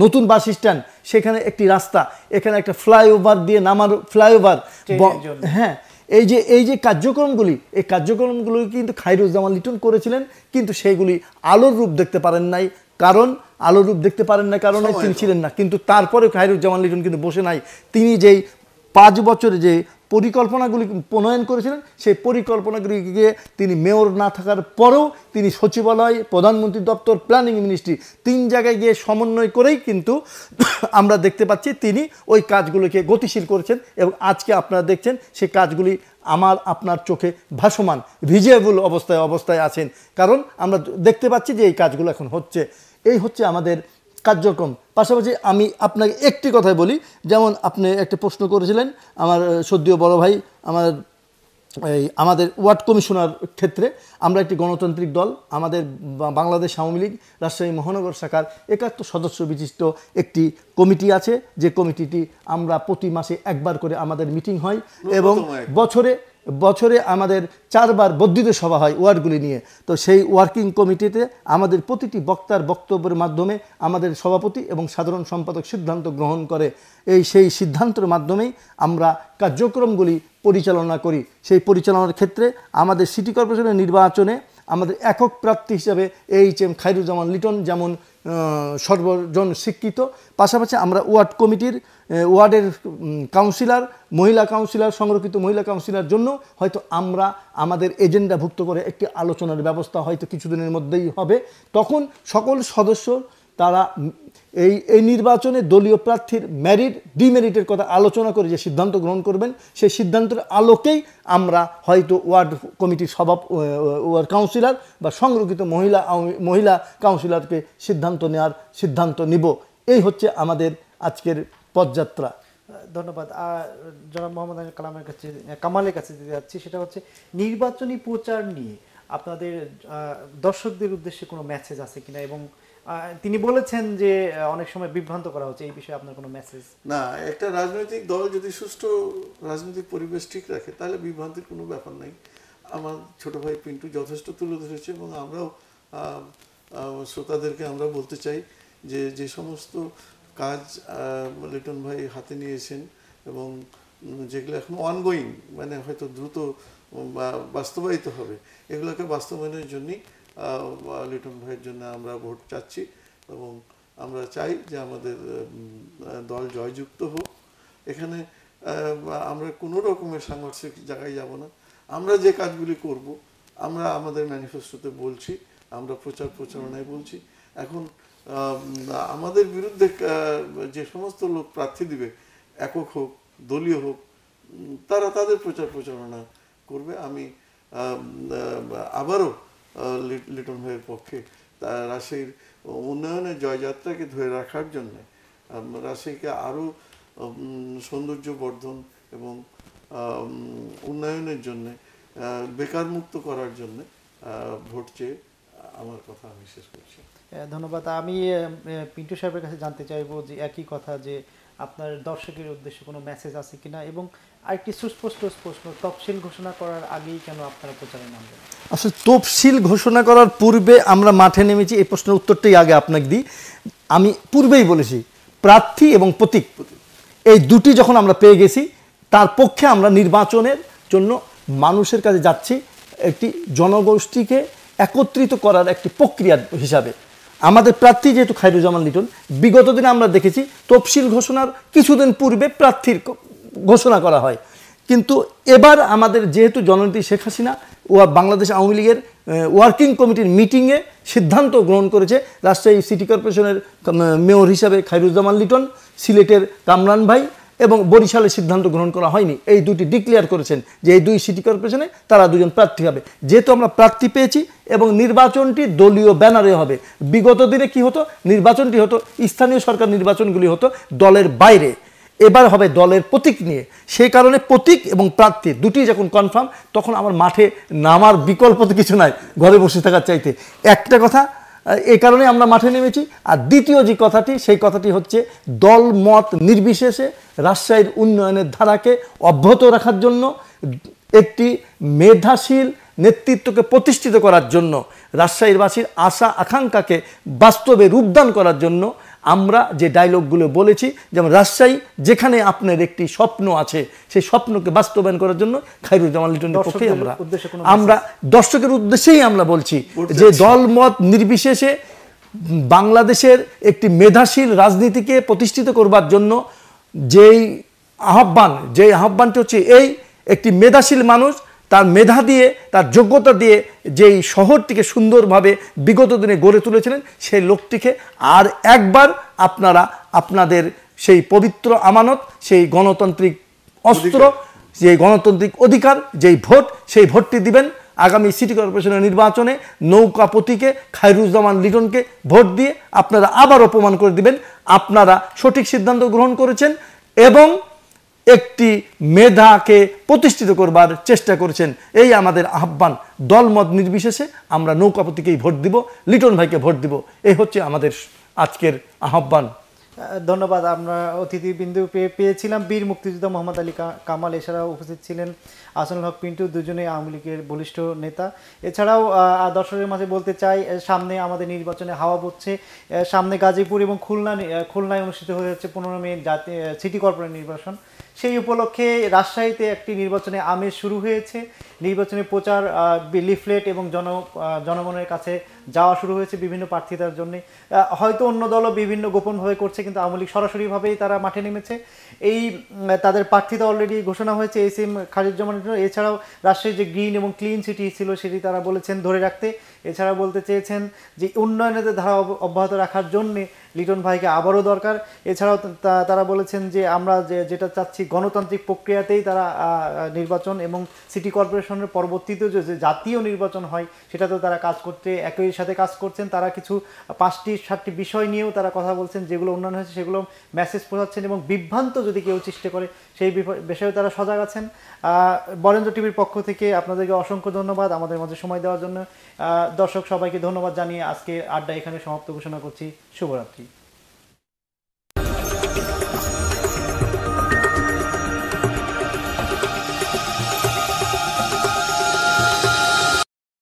নতুন বাস স্ট্যান্ড সেখানে একটি রাস্তা এখানে একটা ফ্লাইওভার দিয়ে নামার ফ্লাইওভার হ্যাঁ এই যে এই যে কার্যক্রমগুলি এই কার্যক্রমগুলি কিন্তু খাইরুজ্জামান লিটন করেছিলেন কিন্তু সেইগুলি আলোর রূপ দেখতে পারেন নাই কারণ আলোর রূপ দেখতে পারেন না কারণ তিনি ছিলেন না কিন্তু তারপরে খাইরুজ্জামান লিটন কিন্তু বসে নাই তিনি যেই পাঁচ বছরে যে পরিকল্পনাগুলি প্রণয়ন করেছিলেন সেই পরিকল্পনাগুলিকে তিনি মেয়র না থাকার পরেও তিনি সচিবালয় প্রধানমন্ত্রী দপ্তর প্ল্যানিং মিনিস্ট্রি তিন জায়গায় গিয়ে সমন্বয় করেই কিন্তু আমরা দেখতে পাচ্ছি তিনি ওই কাজগুলোকে গতিশীল করেছেন এবং আজকে আপনারা দেখছেন সেই কাজগুলি আমার আপনার চোখে ভাসমান রিজেবল অবস্থায় অবস্থায় আছেন কারণ আমরা দেখতে পাচ্ছি যে এই কাজগুলো এখন হচ্ছে এই হচ্ছে আমাদের কার্যক্রম পাশাপাশি আমি আপনাকে একটি কথাই বলি যেমন আপনি একটা প্রশ্ন করেছিলেন আমার সদ্যীয় বড় ভাই আমার এই আমাদের ওয়ার্ড কমিশনার ক্ষেত্রে আমরা একটি গণতান্ত্রিক দল আমাদের বাংলাদেশ আওয়ামী লীগ রাজশাহী মহানগর শাখার একাত্তর সদস্য বিশিষ্ট একটি কমিটি আছে যে কমিটিটি আমরা প্রতি মাসে একবার করে আমাদের মিটিং হয় এবং বছরে বছরে আমাদের চারবার বর্ধিত সভা হয় ওয়ার্ডগুলি নিয়ে তো সেই ওয়ার্কিং কমিটিতে আমাদের প্রতিটি বক্তার বক্তব্যের মাধ্যমে আমাদের সভাপতি এবং সাধারণ সম্পাদক সিদ্ধান্ত গ্রহণ করে এই সেই সিদ্ধান্তের মাধ্যমেই আমরা কার্যক্রমগুলি পরিচালনা করি সেই পরিচালনার ক্ষেত্রে আমাদের সিটি কর্পোরেশনের নির্বাচনে আমাদের একক প্রাপ্তি হিসাবে এইচ এম খাইরুজ্জামান লিটন যেমন সর্বজন শিক্ষিত পাশাপাশি আমরা ওয়ার্ড কমিটির ওয়ার্ডের কাউন্সিলর মহিলা কাউন্সিলর সংরক্ষিত মহিলা কাউন্সিলর জন্য হয়তো আমরা আমাদের এজেন্ডাভুক্ত করে একটি আলোচনার ব্যবস্থা হয়তো কিছুদিনের মধ্যেই হবে তখন সকল সদস্য তারা এই এই নির্বাচনে দলীয় প্রার্থীর ম্যারিট ডিমেরিটের কথা আলোচনা করে যে সিদ্ধান্ত গ্রহণ করবেন সেই সিদ্ধান্তের আলোকেই আমরা হয়তো ওয়ার্ড কমিটির সভা ওয়ার্ড কাউন্সিলর বা সংরক্ষিত মহিলা মহিলা কাউন্সিলরকে সিদ্ধান্ত নেওয়ার সিদ্ধান্ত নিব এই হচ্ছে আমাদের আজকের পদযাত্রা ধন্যবাদ আর জনাব মোহাম্মদ কালামের কাছে কামালের কাছে যেতে যাচ্ছি সেটা হচ্ছে নির্বাচনী প্রচার নিয়ে আপনাদের দর্শকদের উদ্দেশ্যে কোনো মেসেজ আছে কিনা এবং তিনি বলেছেন যে অনেক সময় বিভ্রান্ত করা হচ্ছে এই বিষয়ে আপনার কোনো মেসেজ না একটা রাজনৈতিক দল যদি সুষ্ঠু রাজনৈতিক পরিবেশ ঠিক রাখে তাহলে বিভ্রান্তির কোনো ব্যাপার নাই আমার ছোট ভাই পিন্টু যথেষ্ট তুলে ধরেছে এবং আমরাও শ্রোতাদেরকে আমরা বলতে চাই যে যে সমস্ত কাজ লিটন ভাই হাতে নিয়েছেন এবং যেগুলো এখন অনগোয়িং মানে হয়তো দ্রুত বাস্তবায়িত হবে এগুলোকে বাস্তবায়নের জন্যই লিটন ভাইয়ের জন্য আমরা ভোট চাচ্ছি এবং আমরা চাই যে আমাদের দল জয়যুক্ত হোক এখানে আমরা কোনো রকমের সাংঘর্ষিক জায়গায় যাব না আমরা যে কাজগুলি করব আমরা আমাদের ম্যানিফেস্টোতে বলছি আমরা প্রচার প্রচারণায় বলছি এখন আমাদের বিরুদ্ধে যে সমস্ত লোক প্রার্থী দিবে একক হোক দলীয় হোক তারা তাদের প্রচার প্রচারণা করবে আমি আবারও লিটন ভাইয়ের পক্ষে রাশির উন্নয়নের জয়যাত্রাকে ধরে রাখার জন্য রাশিকে আরও সৌন্দর্য বর্ধন এবং উন্নয়নের জন্যে বেকার মুক্ত করার জন্যে ভোট চেয়ে আমার কথা আমি শেষ করছি ধন্যবাদ আমি পিন্টু সাহেবের কাছে জানতে চাইবো যে একই কথা যে আপনার দর্শকের উদ্দেশ্যে কোনো মেসেজ আছে কিনা এবং আর একটি সুস্পষ্ট প্রশ্ন তফসিল ঘোষণা করার আগেই কেন আপনারা প্রচারে নামবেন আসলে তফসিল ঘোষণা করার পূর্বে আমরা মাঠে নেমেছি এই প্রশ্নের উত্তরটাই আগে আপনাকে দিই আমি পূর্বেই বলেছি প্রার্থী এবং প্রতীক এই দুটি যখন আমরা পেয়ে গেছি তার পক্ষে আমরা নির্বাচনের জন্য মানুষের কাছে যাচ্ছি একটি জনগোষ্ঠীকে একত্রিত করার একটি প্রক্রিয়া হিসাবে আমাদের প্রার্থী যেহেতু খাইরুজ্জামান লিটন বিগত দিনে আমরা দেখেছি তফসিল ঘোষণার কিছুদিন পূর্বে প্রার্থীর ঘোষণা করা হয় কিন্তু এবার আমাদের যেহেতু জননীতি শেখ হাসিনা ও বাংলাদেশ আওয়ামী লীগের ওয়ার্কিং কমিটির মিটিংয়ে সিদ্ধান্ত গ্রহণ করেছে রাজশাহী সিটি কর্পোরেশনের মেয়র হিসাবে খাইরুজ্জামান লিটন সিলেটের কামরান ভাই এবং বরিশালে সিদ্ধান্ত গ্রহণ করা হয়নি এই দুটি ডিক্লেয়ার করেছেন যে এই দুই সিটি কর্পোরেশনে তারা দুজন প্রার্থী হবে যেহেতু আমরা প্রার্থী পেয়েছি এবং নির্বাচনটি দলীয় ব্যানারে হবে বিগত দিনে কি হতো নির্বাচনটি হতো স্থানীয় সরকার নির্বাচনগুলি হতো দলের বাইরে এবার হবে দলের প্রতীক নিয়ে সেই কারণে প্রতীক এবং প্রার্থী দুটি যখন কনফার্ম তখন আমার মাঠে নামার বিকল্প তো কিছু নাই ঘরে বসে থাকার চাইতে একটা কথা এ কারণে আমরা মাঠে নেমেছি আর দ্বিতীয় যে কথাটি সেই কথাটি হচ্ছে দল মত নির্বিশেষে রাজশাহীর উন্নয়নের ধারাকে অব্যাহত রাখার জন্য একটি মেধাশীল নেতৃত্বকে প্রতিষ্ঠিত করার জন্য রাজশাহীরবাসীর আশা আকাঙ্ক্ষাকে বাস্তবে রূপদান করার জন্য আমরা যে ডায়লগগুলো বলেছি যেমন রাজশাহী যেখানে আপনার একটি স্বপ্ন আছে সেই স্বপ্নকে বাস্তবায়ন করার জন্য খাইরুজ্জামান লিটনের পক্ষে আমরা আমরা দর্শকের উদ্দেশ্যেই আমরা বলছি যে দলমত নির্বিশেষে বাংলাদেশের একটি মেধাশীল রাজনীতিকে প্রতিষ্ঠিত করবার জন্য যেই আহ্বান যেই আহ্বানটি হচ্ছে এই একটি মেধাশীল মানুষ তার মেধা দিয়ে তার যোগ্যতা দিয়ে যেই শহরটিকে সুন্দরভাবে বিগত দিনে গড়ে তুলেছিলেন সেই লোকটিকে আর একবার আপনারা আপনাদের সেই পবিত্র আমানত সেই গণতান্ত্রিক অস্ত্র যে গণতান্ত্রিক অধিকার যেই ভোট সেই ভোটটি দিবেন আগামী সিটি কর্পোরেশনের নির্বাচনে নৌকা প্রতীকে খায়রুজ্জামান লিটনকে ভোট দিয়ে আপনারা আবার অপমান করে দিবেন আপনারা সঠিক সিদ্ধান্ত গ্রহণ করেছেন এবং একটি মেধাকে প্রতিষ্ঠিত করবার চেষ্টা করছেন এই আমাদের আহ্বান দলমত নির্বিশেষে আমরা নৌকাপতিকেই ভোট দিব লিটন ভাইকে ভোট দিব এই হচ্ছে আমাদের আজকের আহ্বান ধন্যবাদ আমরা অতিথিবৃন্দু পেয়েছিলাম বীর মুক্তিযোদ্ধা মোহাম্মদ আলী কামাল এছাড়াও উপস্থিত ছিলেন আসনুল হক পিন্টু দুজনেই আওয়ামী লীগের বলিষ্ঠ নেতা এছাড়াও দর্শকের মাঝে বলতে চাই সামনে আমাদের নির্বাচনে হাওয়া পড়ছে সামনে গাজীপুর এবং খুলনা খুলনায় অনুষ্ঠিত হয়ে যাচ্ছে পনেরো মে জাতীয় সিটি কর্পোরেট নির্বাচন সেই উপলক্ষে রাজশাহীতে একটি নির্বাচনে আমেজ শুরু হয়েছে নির্বাচনে প্রচার লিফলেট এবং জন জনগণের কাছে যাওয়া শুরু হয়েছে বিভিন্ন প্রার্থীদের জন্য হয়তো অন্য দলও বিভিন্ন গোপনভাবে করছে কিন্তু আওয়ামী লীগ সরাসরিভাবেই তারা মাঠে নেমেছে এই তাদের প্রার্থিতা অলরেডি ঘোষণা হয়েছে এস এম খালিদ জমানের জন্য এছাড়াও রাজশাহীর যে গ্রিন এবং ক্লিন সিটি ছিল সেটি তারা বলেছেন ধরে রাখতে এছাড়া বলতে চেয়েছেন যে উন্নয়নের ধারা অব্যাহত রাখার জন্যে লিটন ভাইকে আবারও দরকার এছাড়াও তারা বলেছেন যে আমরা যে যেটা চাচ্ছি গণতান্ত্রিক প্রক্রিয়াতেই তারা নির্বাচন এবং সিটি কর্পোরেশনের পরবর্তীতে যে জাতীয় নির্বাচন হয় সেটাতেও তারা কাজ করতে একই সাথে কাজ করছেন তারা কিছু পাঁচটি সাতটি বিষয় নিয়েও তারা কথা বলছেন যেগুলো উন্নয়ন হয়েছে সেগুলো মেসেজ পৌঁছাচ্ছেন এবং বিভ্রান্ত যদি কেউ চেষ্টা করে সেই বিষয়ে তারা সজাগ আছেন বরেন্দ্র টিভির পক্ষ থেকে আপনাদেরকে অসংখ্য ধন্যবাদ আমাদের মাঝে সময় দেওয়ার জন্য দর্শক সবাইকে ধন্যবাদ জানিয়ে আজকে আড্ডা এখানে সমাপ্ত ঘোষণা করছি শুভরাত্রি